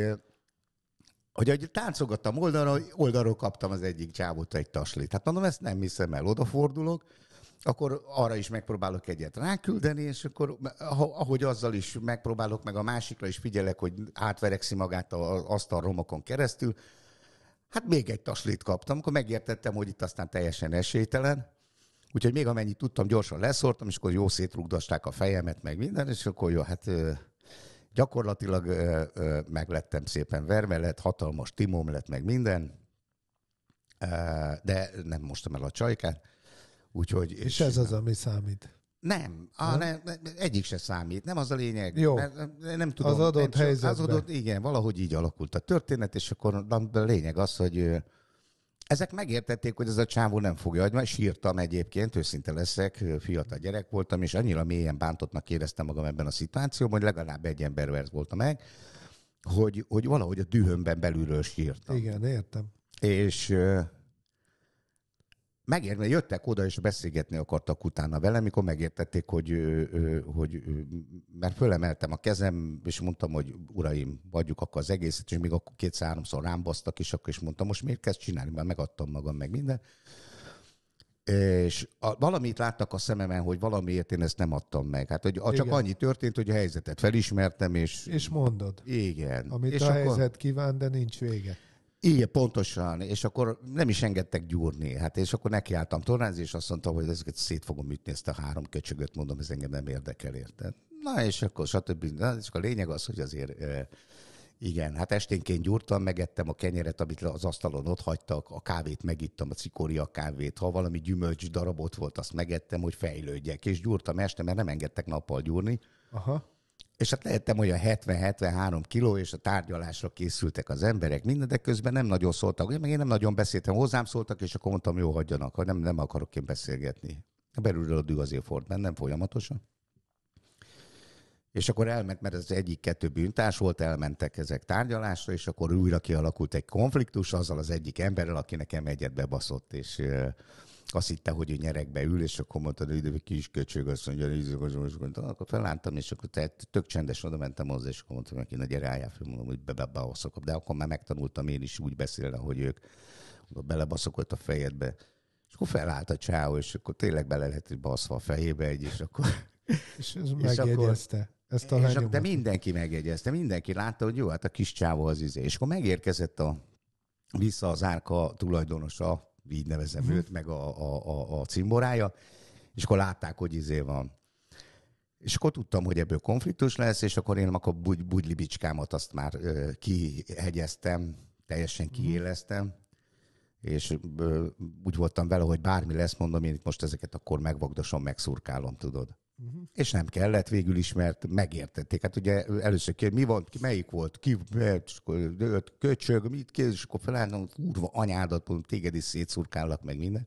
hogy ahogy táncogattam oldalra, oldalról kaptam az egyik csávóta egy taslit. Hát mondom, ezt nem hiszem el, odafordulok, akkor arra is megpróbálok egyet ráküldeni, és akkor ahogy azzal is megpróbálok, meg a másikra is figyelek, hogy átverekszi magát a, asztal romokon keresztül, hát még egy taslit kaptam, akkor megértettem, hogy itt aztán teljesen esélytelen, úgyhogy még amennyit tudtam, gyorsan leszortam, és akkor jó szétrugdasták a fejemet, meg minden, és akkor jó, hát gyakorlatilag meglettem szépen verve, lett hatalmas timom lett, meg minden, de nem mostam el a csajkát, Úgyhogy, és, és ez az, ami számít. Nem, a, nem, egyik se számít, nem az a lényeg. Jó. Mert nem tudom. Az adott helyzet. Az adott, igen, valahogy így alakult a történet, és akkor a lényeg az, hogy ezek megértették, hogy ez a csávó nem fogja mert sírtam egyébként, őszinte leszek, fiatal gyerek voltam, és annyira mélyen bántottnak éreztem magam ebben a szituációban, hogy legalább egy ember voltam meg, hogy, hogy valahogy a dühömben belülről sírtam. Igen, értem. És megérne, jöttek oda, és beszélgetni akartak utána velem, mikor megértették, hogy, hogy mert fölemeltem a kezem, és mondtam, hogy uraim, vagyjuk akkor az egészet, és még akkor kétszer-háromszor rám basztak, és akkor is mondtam, most miért kezd csinálni, mert megadtam magam, meg minden. És a, valamit láttak a szememen, hogy valamiért én ezt nem adtam meg. Hát hogy csak igen. annyi történt, hogy a helyzetet felismertem, és... És mondod. Igen. Amit és a akkor... helyzet kíván, de nincs vége. Igen, pontosan, és akkor nem is engedtek gyúrni, hát és akkor nekiálltam tornázni, és azt mondtam, hogy ezeket szét fogom ütni, ezt a három köcsögöt, mondom, ez engem nem érdekel, érted? Na, és akkor stb. Na, és akkor a lényeg az, hogy azért igen, hát esténként gyúrtam, megettem a kenyeret, amit az asztalon ott hagytak, a kávét megittam, a cikória kávét, ha valami gyümölcs darabot volt, azt megettem, hogy fejlődjek, és gyúrtam este, mert nem engedtek nappal gyúrni. Aha és hát lehettem olyan 70-73 kiló, és a tárgyalásra készültek az emberek, minden, de közben nem nagyon szóltak, meg én nem nagyon beszéltem, hozzám szóltak, és akkor mondtam, jó, hagyjanak, ha nem, nem akarok én beszélgetni. Belülről a dű azért ford bennem folyamatosan. És akkor elment, mert ez egyik-kettő bűntárs volt, elmentek ezek tárgyalásra, és akkor újra kialakult egy konfliktus azzal az egyik emberrel, aki nekem egyet bebaszott, és azt hitte, hogy ő nyerekbe ül, és akkor mondta, hogy egy kis köcsög, azt mondja, hogy akkor felálltam, és akkor tehát tök csendes oda mentem hozzá, és akkor mondtam neki, nagy rájá, mondom, hogy be, be, be de akkor már megtanultam én is úgy beszélni, hogy ők belebaszokott a fejedbe, és akkor felállt a csáó, és akkor tényleg bele hogy baszva a fejébe egy, és akkor... és, és megjegyezte. ezt a és de mindenki megjegyezte, mindenki látta, hogy jó, hát a kis csávó az izé. És akkor megérkezett a, vissza az árka tulajdonosa, így nevezem hmm. őt, meg a, a, a, a cimborája, és akkor látták, hogy izé van. És akkor tudtam, hogy ebből konfliktus lesz, és akkor én akkor bugy, bicskámat azt már ö, kihegyeztem, teljesen mhm. kiéleztem, és ö, úgy voltam vele, hogy bármi lesz, mondom, én itt most ezeket akkor megvagdosom, megszurkálom, tudod. Uh-huh. És nem kellett végül is, mert megértették. Hát ugye először kérdezik, mi van, ki, melyik volt, ki, köcsög, mit kérdezik, és akkor felálltam, kurva anyádat, mondom, téged is szétszurkállak, meg minden.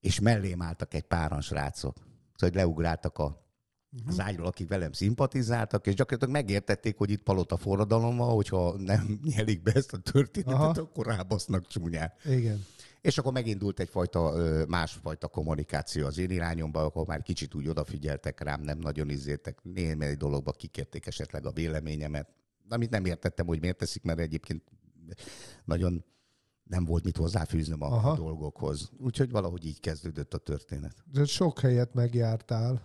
És mellém álltak egy páran srácok. Szóval leugráltak a uh-huh. az ágyról, akik velem szimpatizáltak, és gyakorlatilag megértették, hogy itt palota forradalom van, hogyha nem nyelik be ezt a történetet, Aha. akkor rábasznak csúnyát. Igen és akkor megindult egyfajta másfajta kommunikáció az én irányomba, akkor már kicsit úgy odafigyeltek rám, nem nagyon izéltek, néhány dologba kikérték esetleg a véleményemet, amit nem értettem, hogy miért teszik, mert egyébként nagyon nem volt mit hozzáfűznöm a, Aha. a dolgokhoz. Úgyhogy valahogy így kezdődött a történet. De sok helyet megjártál.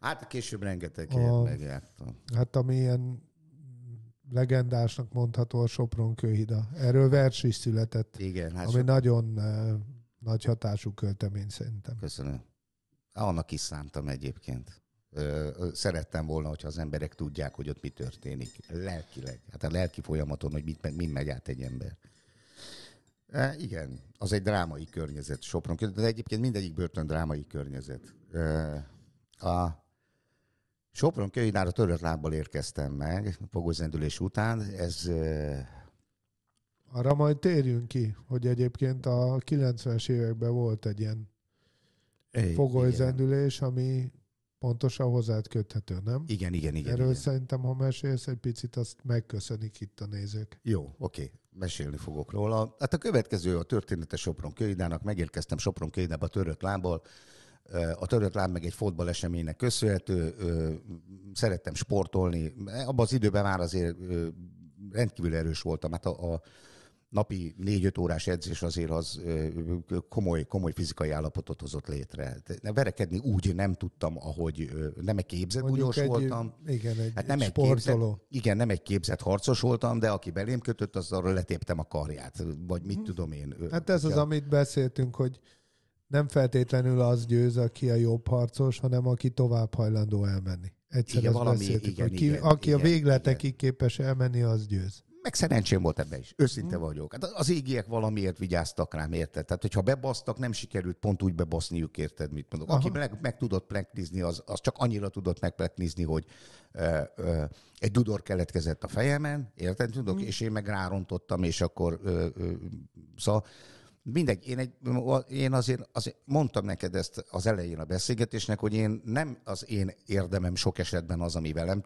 Hát később rengeteg a, helyet megjártam. Hát ami ilyen legendásnak mondható a Sopron kőhida. Erről vers is született, Igen, hát ami so... nagyon eh, nagy hatású költemény szerintem. Köszönöm. Annak is szántam egyébként. Szerettem volna, hogyha az emberek tudják, hogy ott mi történik. Lelkileg. Hát a lelki folyamaton, hogy mit, mind megy át egy ember. E, igen, az egy drámai környezet, Sopron de egyébként mindegyik börtön drámai környezet. E, a, Sopron Kőidára törött lábbal érkeztem meg, fogózendülés után. Ez arra majd térjünk ki, hogy egyébként a 90-es években volt egy ilyen fogolyzendülés, ami pontosan hozzád köthető, nem? Igen, igen, igen. Erről igen. szerintem, ha mesélsz egy picit, azt megköszönik itt a nézők. Jó, oké, mesélni fogok róla. Hát a következő a története Sopron Köidának. Megérkeztem Sopron Köidába törött lábbal, a törött láb meg egy eseménynek köszönhető, szerettem sportolni. Abban az időben már azért rendkívül erős voltam, hát a, a napi 4-5 órás edzés azért az komoly, komoly fizikai állapotot hozott létre. Verekedni úgy nem tudtam, ahogy nem egy képzett egy, voltam. Igen, egy hát nem sportoló. képzett, igen, nem egy képzett harcos voltam, de aki belém kötött, az arra letéptem a karját, vagy mit tudom én. Hát ez az, amit beszéltünk, hogy nem feltétlenül az győz, aki a jobb harcos, hanem aki tovább hajlandó elmenni. Egyszer igen, valami, igen, aki, igen, aki igen, a végletekig igen. képes elmenni, az győz. Meg szerencsém volt ebben is, őszinte hmm. vagyok. Hát az égiek valamiért vigyáztak rám, érted? Tehát, hogyha bebasztak, nem sikerült pont úgy bebaszniuk, érted, mit mondok. Aki meg, meg tudott pleknizni, az, az csak annyira tudott megpleknizni, hogy ö, ö, egy dudor keletkezett a fejemen, érted, tudok? Hmm. És én meg rárontottam, és akkor ö, ö, szóval Mindegy, én, egy, én azért, azért mondtam neked ezt az elején a beszélgetésnek, hogy én nem az én érdemem sok esetben az, ami velem,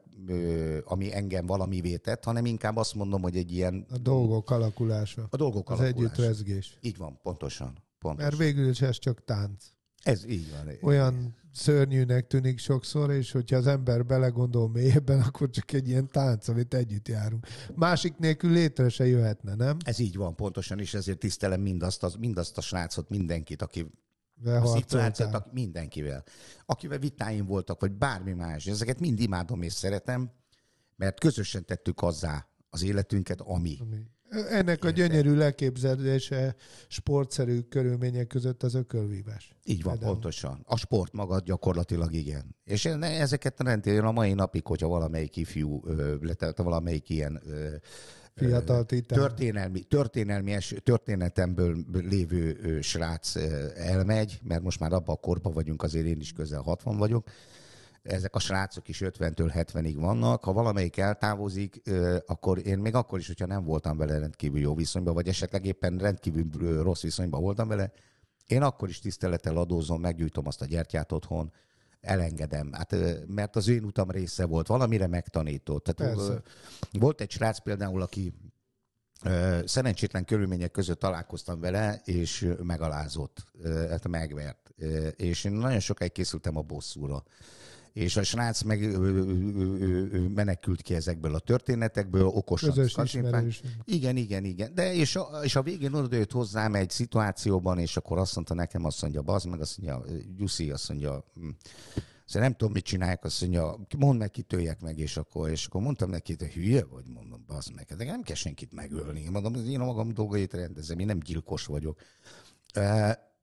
ami engem valamivé tett, hanem inkább azt mondom, hogy egy ilyen... A dolgok alakulása. A dolgok alakulása. Az együttrezgés. Így van, pontosan. pontosan. Mert végül is ez csak tánc. Ez így van. Olyan szörnyűnek tűnik sokszor, és hogyha az ember belegondol mélyebben, akkor csak egy ilyen tánc, amit együtt járunk. Másik nélkül létre se jöhetne, nem? Ez így van, pontosan, és ezért tisztelem mindazt, az, mindazt a srácot, mindenkit, aki szituációt, mindenkivel. Akivel vitáim voltak, vagy bármi más. Ezeket mind imádom és szeretem, mert közösen tettük azzá az életünket, ami. ami. Ennek a gyönyörű leképzelése sportszerű körülmények között az ökölvívás. Így van, Edem. pontosan. A sport maga gyakorlatilag igen. És ezeket rendszerűen a mai napig, hogyha valamelyik ifjú, illetve valamelyik ilyen fiatal Történelmi, történelmi es, történetemből lévő srác elmegy, mert most már abban a korban vagyunk, azért én is közel 60 vagyok, ezek a srácok is 50-től 70-ig vannak, ha valamelyik eltávozik, akkor én még akkor is, hogyha nem voltam vele rendkívül jó viszonyban, vagy esetleg éppen rendkívül rossz viszonyban voltam vele, én akkor is tisztelettel adózom, meggyújtom azt a gyertyát otthon, elengedem, hát, mert az én utam része volt, valamire megtanított. Tehát, volt egy srác például, aki szerencsétlen körülmények között találkoztam vele, és megalázott, hát megvert. És én nagyon sokáig készültem a bosszúra és a srác meg ö, ö, ö, menekült ki ezekből a történetekből, okosan kattintvány. Igen, igen, igen. De és a, és a végén oda jött hozzám egy szituációban, és akkor azt mondta nekem, azt mondja, bazd meg, azt mondja, Gyuszi, azt mondja, Szóval nem tudom, mit csinálják, azt mondja, mondd meg, kitöljek meg, és akkor, és akkor mondtam neki, hogy hülye vagy, mondom, az meg, de hát nem kell senkit megölni. Mondom, én a magam dolgait rendezem, én nem gyilkos vagyok.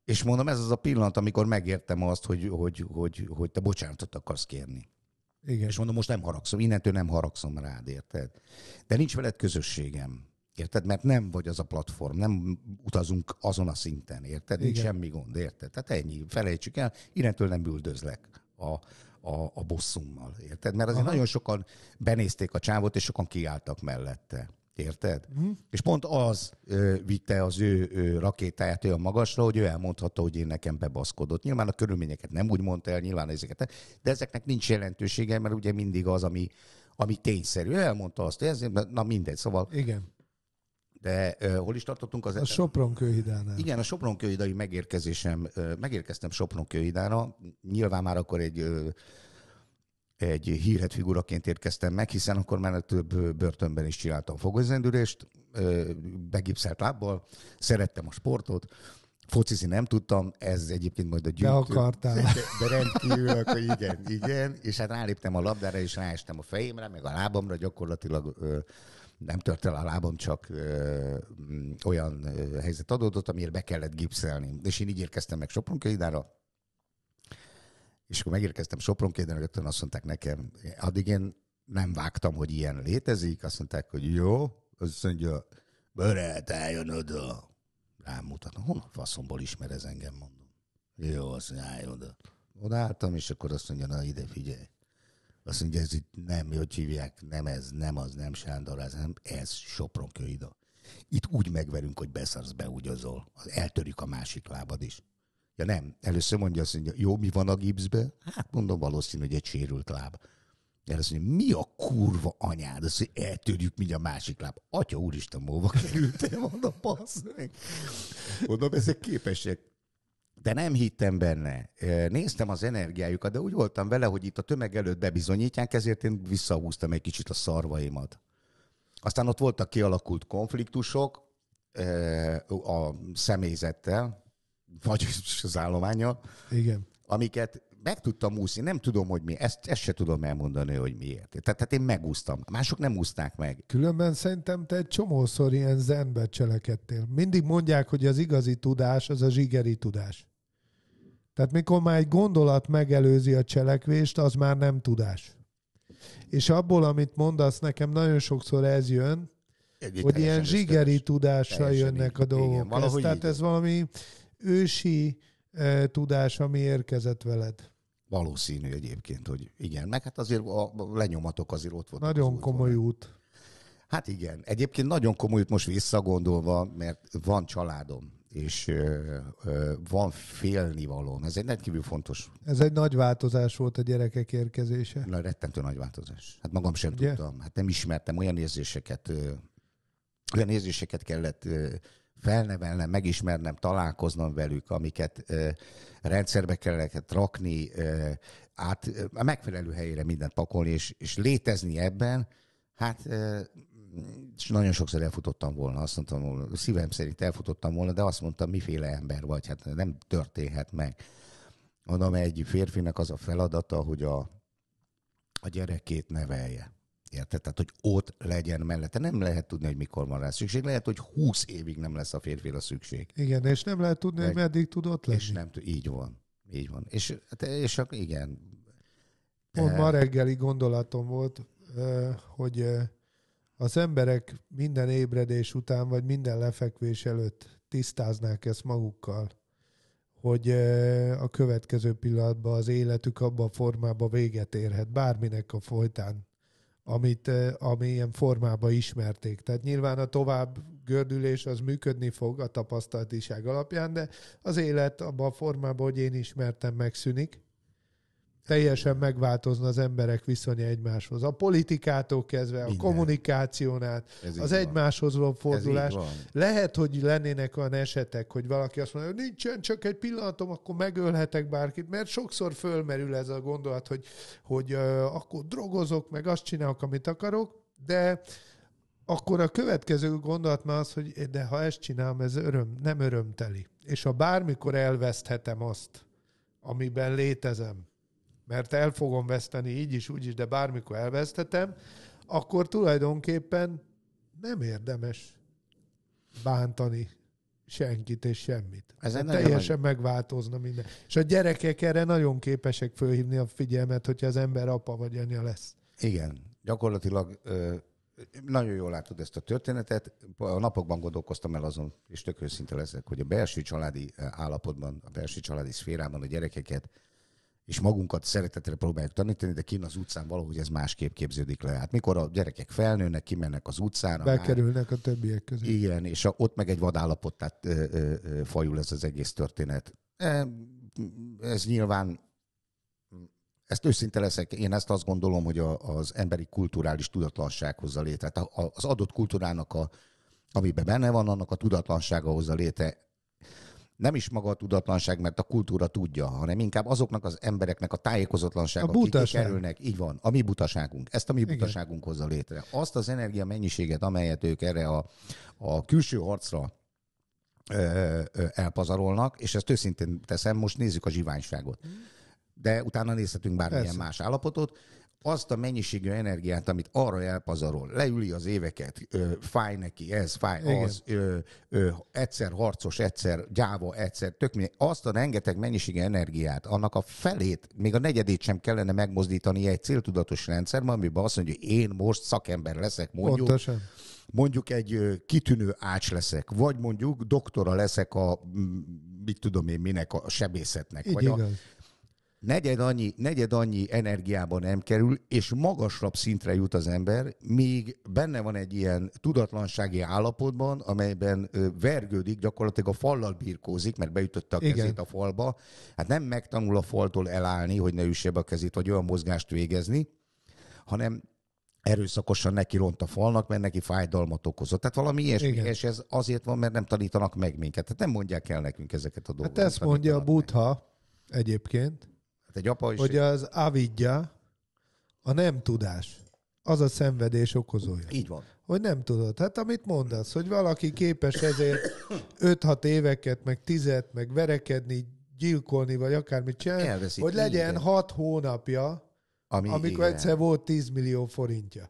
És mondom, ez az a pillanat, amikor megértem azt, hogy, hogy, hogy, hogy te bocsánatot akarsz kérni. Igen. És mondom, most nem haragszom, innentől nem haragszom rád, érted? De nincs veled közösségem, érted? Mert nem vagy az a platform, nem utazunk azon a szinten, érted? Nincs semmi gond, érted? Tehát ennyi, felejtsük el, innentől nem üldözlek a, a, a bosszummal, érted? Mert azért Aha. nagyon sokan benézték a csávot, és sokan kiálltak mellette. Érted? Mm. És pont az ö, vitte az ő, ö, rakétáját olyan magasra, hogy ő elmondhatta, hogy én nekem bebaszkodott. Nyilván a körülményeket nem úgy mondta el, nyilván ezeket, de ezeknek nincs jelentősége, mert ugye mindig az, ami, ami tényszerű. Ő elmondta azt, hogy ez, na mindegy, szóval... Igen. De uh, hol is tartottunk az... A Sopron kőhidánál. Igen, a Sopron kőhidai megérkezésem, uh, megérkeztem Sopron kőhidára, nyilván már akkor egy uh, egy hírhet figuraként érkeztem meg, hiszen akkor már több börtönben is csináltam fogozendülést, begipszelt lábbal, szerettem a sportot, focizni nem tudtam, ez egyébként majd a gyűjtő. De akartál. De, de rendkívül, akkor igen, igen, és hát ráléptem a labdára, és ráestem a fejemre, meg a lábamra, gyakorlatilag nem tört el a lábam, csak ö, olyan ö, helyzet adódott, amiért be kellett gipszelni. És én így érkeztem meg Sopronka és akkor megérkeztem Sopronkéden, rögtön azt mondták nekem, addig én nem vágtam, hogy ilyen létezik, azt mondták, hogy jó, azt mondja, Börelt, eljön oda. Rám mutatom, honnan faszomból ismer ez engem, mondom. Jó, azt mondja, állj oda. Odaálltam, és akkor azt mondja, na ide figyelj. Azt mondja, ez itt nem, hogy hívják, nem ez, nem az, nem Sándor, ez nem, ez Sopronkő ide. Itt úgy megverünk, hogy beszarsz, beugyozol. Az eltörjük a másik lábad is. Ja nem, először mondja azt, mondja, jó, mi van a gipszbe? Hát mondom, valószínű, hogy egy sérült láb. Erre azt mondja, mi a kurva anyád, Azt mondja, eltörjük mind a másik láb. Atya úristen, múlva kerültem, mondom, passz Mondom, ezek képesek. De nem hittem benne. Néztem az energiájukat, de úgy voltam vele, hogy itt a tömeg előtt bebizonyítják, ezért én visszahúztam egy kicsit a szarvaimat. Aztán ott voltak kialakult konfliktusok a személyzettel, vagy az állománya, Igen. amiket meg tudtam úszni, nem tudom, hogy mi. Ezt, ezt se tudom elmondani, hogy miért. Tehát, tehát én megúsztam. Mások nem úszták meg. Különben szerintem te egy csomószor ilyen zenbe cselekedtél. Mindig mondják, hogy az igazi tudás az a zsigeri tudás. Tehát mikor már egy gondolat megelőzi a cselekvést, az már nem tudás. És abból, amit mondasz, nekem nagyon sokszor ez jön, egy hogy ilyen zsigeri tudással jönnek így, a dolgok. Igen, ez, tehát így. ez valami ősi e, tudás, ami érkezett veled. Valószínű egyébként, hogy igen. Meg hát azért a lenyomatok azért ott voltak. Nagyon az komoly út. Hát igen. Egyébként nagyon komoly út most visszagondolva, mert van családom, és ö, ö, van félnivalóm. Ez egy rendkívül fontos. Ez egy nagy változás volt a gyerekek érkezése. Na, rettentő nagy változás. Hát magam sem Ugye? tudtam. Hát nem ismertem olyan érzéseket, ö, olyan érzéseket kellett ö, felnevelnem, megismernem, találkoznom velük, amiket rendszerbe kellene rakni, át a megfelelő helyére mindent pakolni, és, és létezni ebben, hát és nagyon sokszor elfutottam volna, azt mondtam volna, szívem szerint elfutottam volna, de azt mondtam, miféle ember vagy, hát nem történhet meg. Mondom, egy férfinak az a feladata, hogy a, a gyerekét nevelje Érted? Tehát, hogy ott legyen mellette. Nem lehet tudni, hogy mikor van rá szükség. Lehet, hogy húsz évig nem lesz a férfira szükség. Igen, és nem lehet tudni, hogy meddig tud ott lenni. És nem így van. Így van. És, hát, és igen. Pont ma reggeli gondolatom volt, hogy az emberek minden ébredés után, vagy minden lefekvés előtt tisztáznák ezt magukkal, hogy a következő pillanatban az életük abban a formában véget érhet, bárminek a folytán amit, eh, ami ilyen formában ismerték. Tehát nyilván a tovább gördülés az működni fog a tapasztalatiság alapján, de az élet abban a formában, hogy én ismertem, megszűnik, teljesen megváltozna az emberek viszonya egymáshoz. A politikától kezdve, a kommunikáción át, Ez az egymáshoz való fordulás. Lehet, hogy lennének olyan esetek, hogy valaki azt mondja, hogy nincsen csak egy pillanatom, akkor megölhetek bárkit, mert sokszor fölmerül ez a gondolat, hogy, hogy uh, akkor drogozok, meg azt csinálok, amit akarok, de akkor a következő gondolat már az, hogy de ha ezt csinálom, ez öröm, nem örömteli. És ha bármikor elveszthetem azt, amiben létezem, mert el fogom veszteni így is, úgy is, de bármikor elvesztetem, akkor tulajdonképpen nem érdemes bántani senkit és semmit. Ez hát teljesen nagy... megváltozna minden. És a gyerekek erre nagyon képesek fölhívni a figyelmet, hogyha az ember apa vagy anya lesz. Igen, gyakorlatilag ö, nagyon jól látod ezt a történetet. A napokban gondolkoztam el azon, és tök őszinte leszek, hogy a belső családi állapotban, a belső családi szférában a gyerekeket és magunkat szeretetre próbáljuk tanítani, de kint az utcán valahogy ez másképp képződik le. Hát mikor a gyerekek felnőnek, kimennek az utcára. Bekerülnek már... a többiek közé. Igen, és a, ott meg egy vadállapot, tehát ö, ö, ö, fajul ez az egész történet. E, ez nyilván ezt őszinte leszek, én ezt azt gondolom, hogy a, az emberi kulturális tudatlanság hozza létre. Tehát az adott kultúrának, a, amiben benne van, annak a tudatlansága hozza létre nem is maga a tudatlanság, mert a kultúra tudja, hanem inkább azoknak az embereknek a tájékozatlansága, a akik kerülnek, így van, a mi butaságunk. Ezt a mi butaságunk hozza létre. Azt az energia mennyiséget, amelyet ők erre a, a külső harcra ö, ö, elpazarolnak, és ezt őszintén teszem, most nézzük a zsiványságot. De utána nézhetünk bármilyen Persze. más állapotot, azt a mennyiségű energiát, amit arra elpazarol, leüli az éveket, ö, fáj neki ez, fáj Igen. az, ö, ö, egyszer harcos, egyszer gyáva, egyszer tök minden, azt a rengeteg mennyiségű energiát, annak a felét, még a negyedét sem kellene megmozdítani egy céltudatos rendszerben, amiben azt mondja, hogy én most szakember leszek, mondjuk. Pontosan mondjuk egy kitűnő ács leszek, vagy mondjuk doktora leszek a, mit tudom én minek, a sebészetnek, Így vagy igaz. a negyed annyi, negyed annyi energiába nem kerül, és magasabb szintre jut az ember, míg benne van egy ilyen tudatlansági állapotban, amelyben vergődik, gyakorlatilag a fallal birkózik, mert beütötte a kezét Igen. a falba. Hát nem megtanul a faltól elállni, hogy ne üsse be a kezét, vagy olyan mozgást végezni, hanem erőszakosan neki ront a falnak, mert neki fájdalmat okozott. Tehát valami ilyesmi, Igen. és ez azért van, mert nem tanítanak meg minket. Tehát nem mondják el nekünk ezeket a hát dolgokat. Hát ezt mondja a butha meg. egyébként, Hát egy apa is... Hogy az avidja a nem tudás. Az a szenvedés okozója. Így van. Hogy nem tudod. Hát amit mondasz, hogy valaki képes ezért 5-6 éveket, meg tizet, meg verekedni, gyilkolni, vagy akármit csinálni, Elveszít, hogy legyen 6 hónapja, Ami, amikor igen. egyszer volt 10 millió forintja.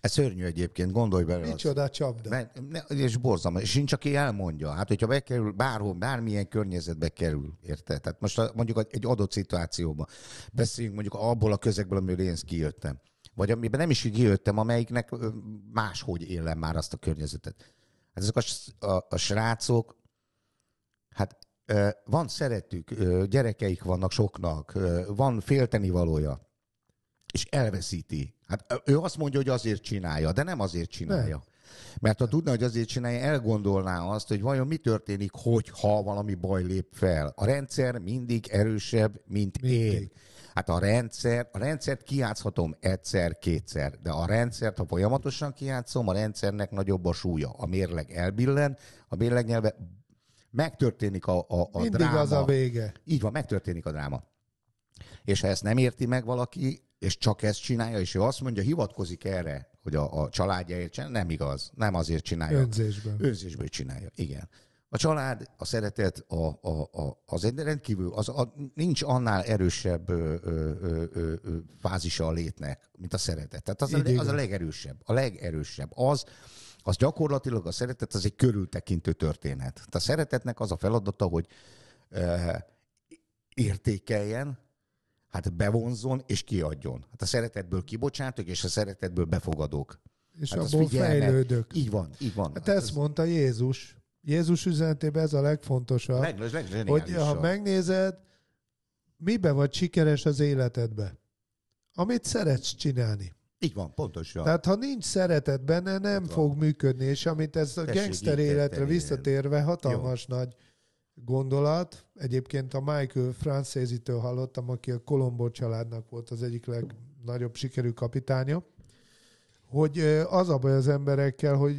Ez szörnyű egyébként, gondolj bele. Micsoda az... csapda. Mert, ne, és borzalmas. És nincs, aki elmondja. Hát, hogyha bekerül bárhol, bármilyen környezetbe kerül, érted? Tehát most mondjuk egy adott szituációban beszéljünk mondjuk abból a közegből, amiről én kijöttem. Vagy amiben nem is kijöttem, amelyiknek máshogy élem már azt a környezetet. Hát ezek a, a, a srácok, hát van szeretük, gyerekeik vannak soknak, van féltenivalója, és elveszíti Hát ő azt mondja, hogy azért csinálja, de nem azért csinálja. Nem. Mert ha tudna, hogy azért csinálja, elgondolná azt, hogy vajon mi történik, hogyha valami baj lép fel. A rendszer mindig erősebb, mint mindig. én. Hát a rendszer, a rendszert kiátszhatom egyszer, kétszer, de a rendszert, ha folyamatosan kiátszom, a rendszernek nagyobb a súlya. A mérleg elbillen, a mérleg nyelve megtörténik a, a, a Mindig dráma. az a vége. Így van, megtörténik a dráma. És ha ezt nem érti meg valaki, és csak ezt csinálja, és ő azt mondja, hivatkozik erre, hogy a, a családjáért csinálja, nem igaz, nem azért csinálja. Önzésben. Önzésből csinálja, igen. A család, a szeretet, a, a, a, az egy rendkívül, az, a, nincs annál erősebb ö, ö, ö, ö, fázisa a létnek, mint a szeretet. Tehát az, Így, a, az a legerősebb, a legerősebb. Az, az gyakorlatilag a szeretet, az egy körültekintő történet. Tehát a szeretetnek az a feladata, hogy ö, értékeljen, hát bevonzon és kiadjon. Hát a szeretetből kibocsátok, és a szeretetből befogadok. És hát abból fejlődök. Így van, így van. Hát, hát ezt ez... mondta Jézus. Jézus üzenetében ez a legfontosabb, leg, leg, hogy ha megnézed, miben vagy sikeres az életedbe? Amit szeretsz csinálni. Így van, pontosan. Tehát ha nincs szeretet benne, nem fog működni, és amit ez a gangster életre visszatérve hatalmas Jó. nagy gondolat. Egyébként a Michael Francesi-től hallottam, aki a Colombo családnak volt az egyik legnagyobb sikerű kapitánya, hogy az a baj az emberekkel, hogy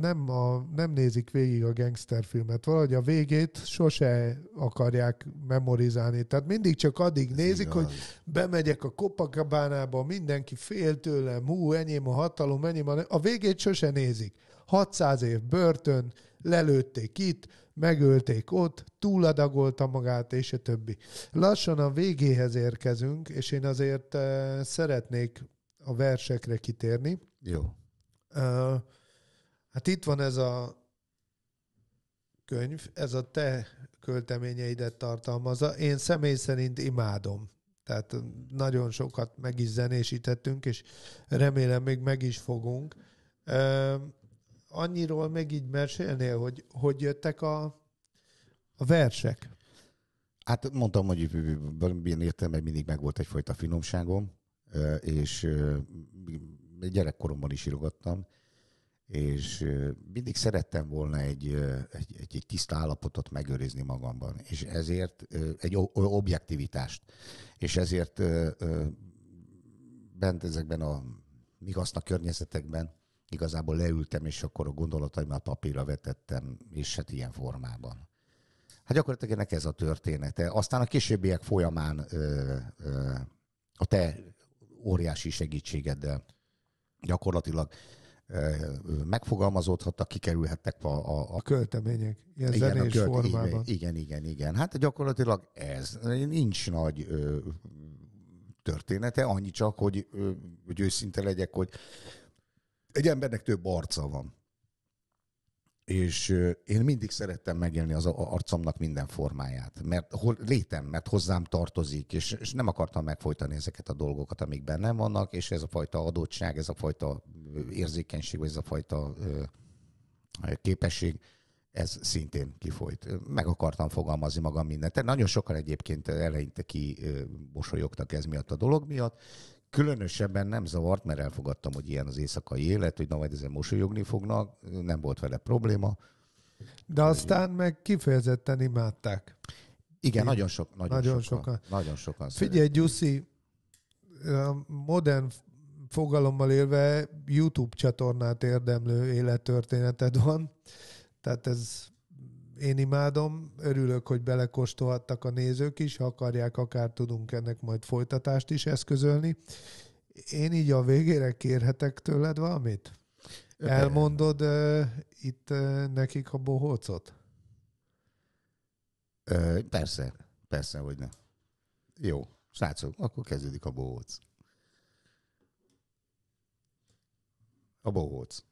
nem, a, nem nézik végig a gangsterfilmet. Valahogy a végét sose akarják memorizálni. Tehát mindig csak addig Ez nézik, igaz. hogy bemegyek a Copacabánába, mindenki fél tőlem, hú, enyém a hatalom, enyém a... A végét sose nézik. 600 év börtön, lelőtték itt, megölték ott, túladagolta magát, és a többi. Lassan a végéhez érkezünk, és én azért uh, szeretnék a versekre kitérni. Jó. Uh, hát itt van ez a könyv, ez a te költeményeidet tartalmazza. Én személy szerint imádom. Tehát nagyon sokat meg is zenésítettünk, és remélem még meg is fogunk. Uh, annyiról meg így mesélnél, hogy hogy jöttek a, a versek? Hát mondtam, hogy valamilyen értelme mindig megvolt egyfajta finomságom, és gyerekkoromban is írogattam, és mindig szerettem volna egy, egy, egy, egy tiszta állapotot megőrizni magamban, és ezért egy objektivitást, és ezért bent ezekben a migasznak környezetekben igazából leültem, és akkor a gondolataimat papírra vetettem, és hát ilyen formában. Hát gyakorlatilag ennek ez a története. Aztán a későbbiek folyamán ö, ö, a te óriási segítségeddel gyakorlatilag megfogalmazódhattak, kikerülhettek a, a, a költemények, ilyen igen, zenés költ, formában. Igen, igen, igen. Hát gyakorlatilag ez. Nincs nagy ö, története, annyi csak, hogy, ö, hogy őszinte legyek, hogy egy embernek több arca van. És én mindig szerettem megélni az arcomnak minden formáját, mert hol létem, mert hozzám tartozik, és, és nem akartam megfolytani ezeket a dolgokat, amik bennem vannak, és ez a fajta adottság, ez a fajta érzékenység, vagy ez a fajta képesség, ez szintén kifolyt. Meg akartam fogalmazni magam mindent. Nagyon sokan egyébként eleinte ki mosolyogtak ez miatt a dolog miatt. Különösebben nem zavart, mert elfogadtam, hogy ilyen az éjszakai élet, hogy na majd ezen mosolyogni fognak, nem volt vele probléma. De aztán meg kifejezetten imádták. Igen, Én... nagyon, sok, nagyon, nagyon sokan, sokan. Nagyon sokan. Figyelj, Gyuszi, modern fogalommal élve YouTube csatornát érdemlő élettörténeted van, tehát ez én imádom, örülök, hogy belekóstolhattak a nézők is, ha akarják, akár tudunk ennek majd folytatást is eszközölni. Én így a végére kérhetek tőled valamit? Elmondod e, itt e, nekik a bohócot? E, persze, persze, hogy ne. Jó, srácok, akkor kezdődik a bohóc. A bohóc.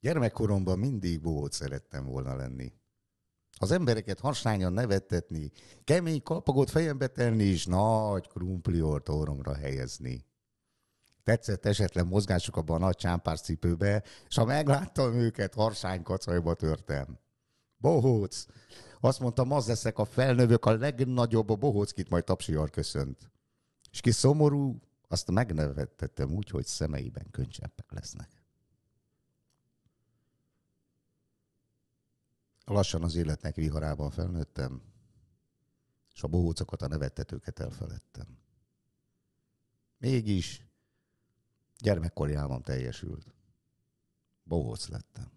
Gyermekkoromban mindig bohóc szerettem volna lenni. Az embereket harsányan nevettetni, kemény kalpagot fejembe tenni és nagy krumpliort orromra helyezni. Tetszett esetlen mozgásuk abban a nagy csámpás cipőbe, és ha megláttam őket, harsány kacajba törtem. Bohóc! Azt mondtam, az leszek a felnövök, a legnagyobb a bohóckit majd tapsiar köszönt. És ki szomorú, azt megnevettettem úgy, hogy szemeiben könycseppek lesznek. Lassan az életnek viharában felnőttem, és a bohócokat, a nevettetőket elfeledtem. Mégis gyermekkori álmom teljesült. Bohóc lettem.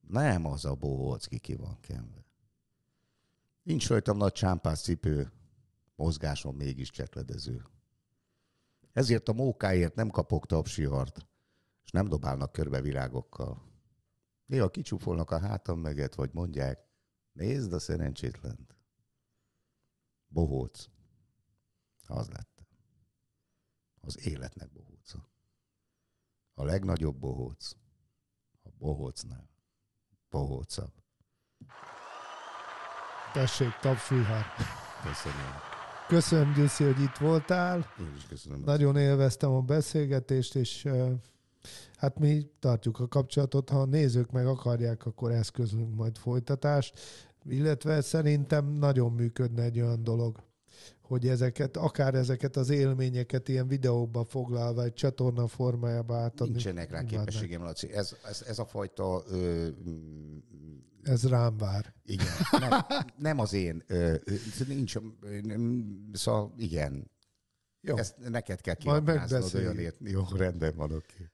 Nem az a bohóc, ki ki van kenve. Nincs rajtam nagy csámpás cipő, mozgásom mégis csekledező. Ezért a mókáért nem kapok tapsihart, és nem dobálnak körbe virágokkal. Néha kicsúfolnak a hátam meget, vagy mondják, nézd a szerencsétlent. Bohóc. Az lett. Az életnek bohóca. A legnagyobb bohóc. A bohócnál. Bohóca. Tessék, tapsúlyhár. Köszönöm. Köszönöm, Gyuszi, hogy itt voltál. Én is köszönöm. Nagyon élveztem a beszélgetést, és Hát mi tartjuk a kapcsolatot, ha a nézők meg akarják, akkor eszközünk majd folytatást, illetve szerintem nagyon működne egy olyan dolog, hogy ezeket, akár ezeket az élményeket ilyen videóba foglalva, egy csatorna formájába átadni. Nincsenek rá képességem, Laci. Ez, ez, ez a fajta... Ö, ez rám vár. Igen. Nem, nem az én. Ö, szóval nincs, nem, szóval igen. Jó. Ezt neked kell kiaknáznod Majd megbeszéljük. Jó, rendben van, oké. Okay.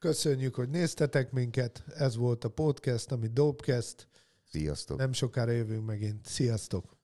Köszönjük, hogy néztetek minket. Ez volt a podcast, ami Dopecast. Sziasztok. Nem sokára jövünk megint. Sziasztok.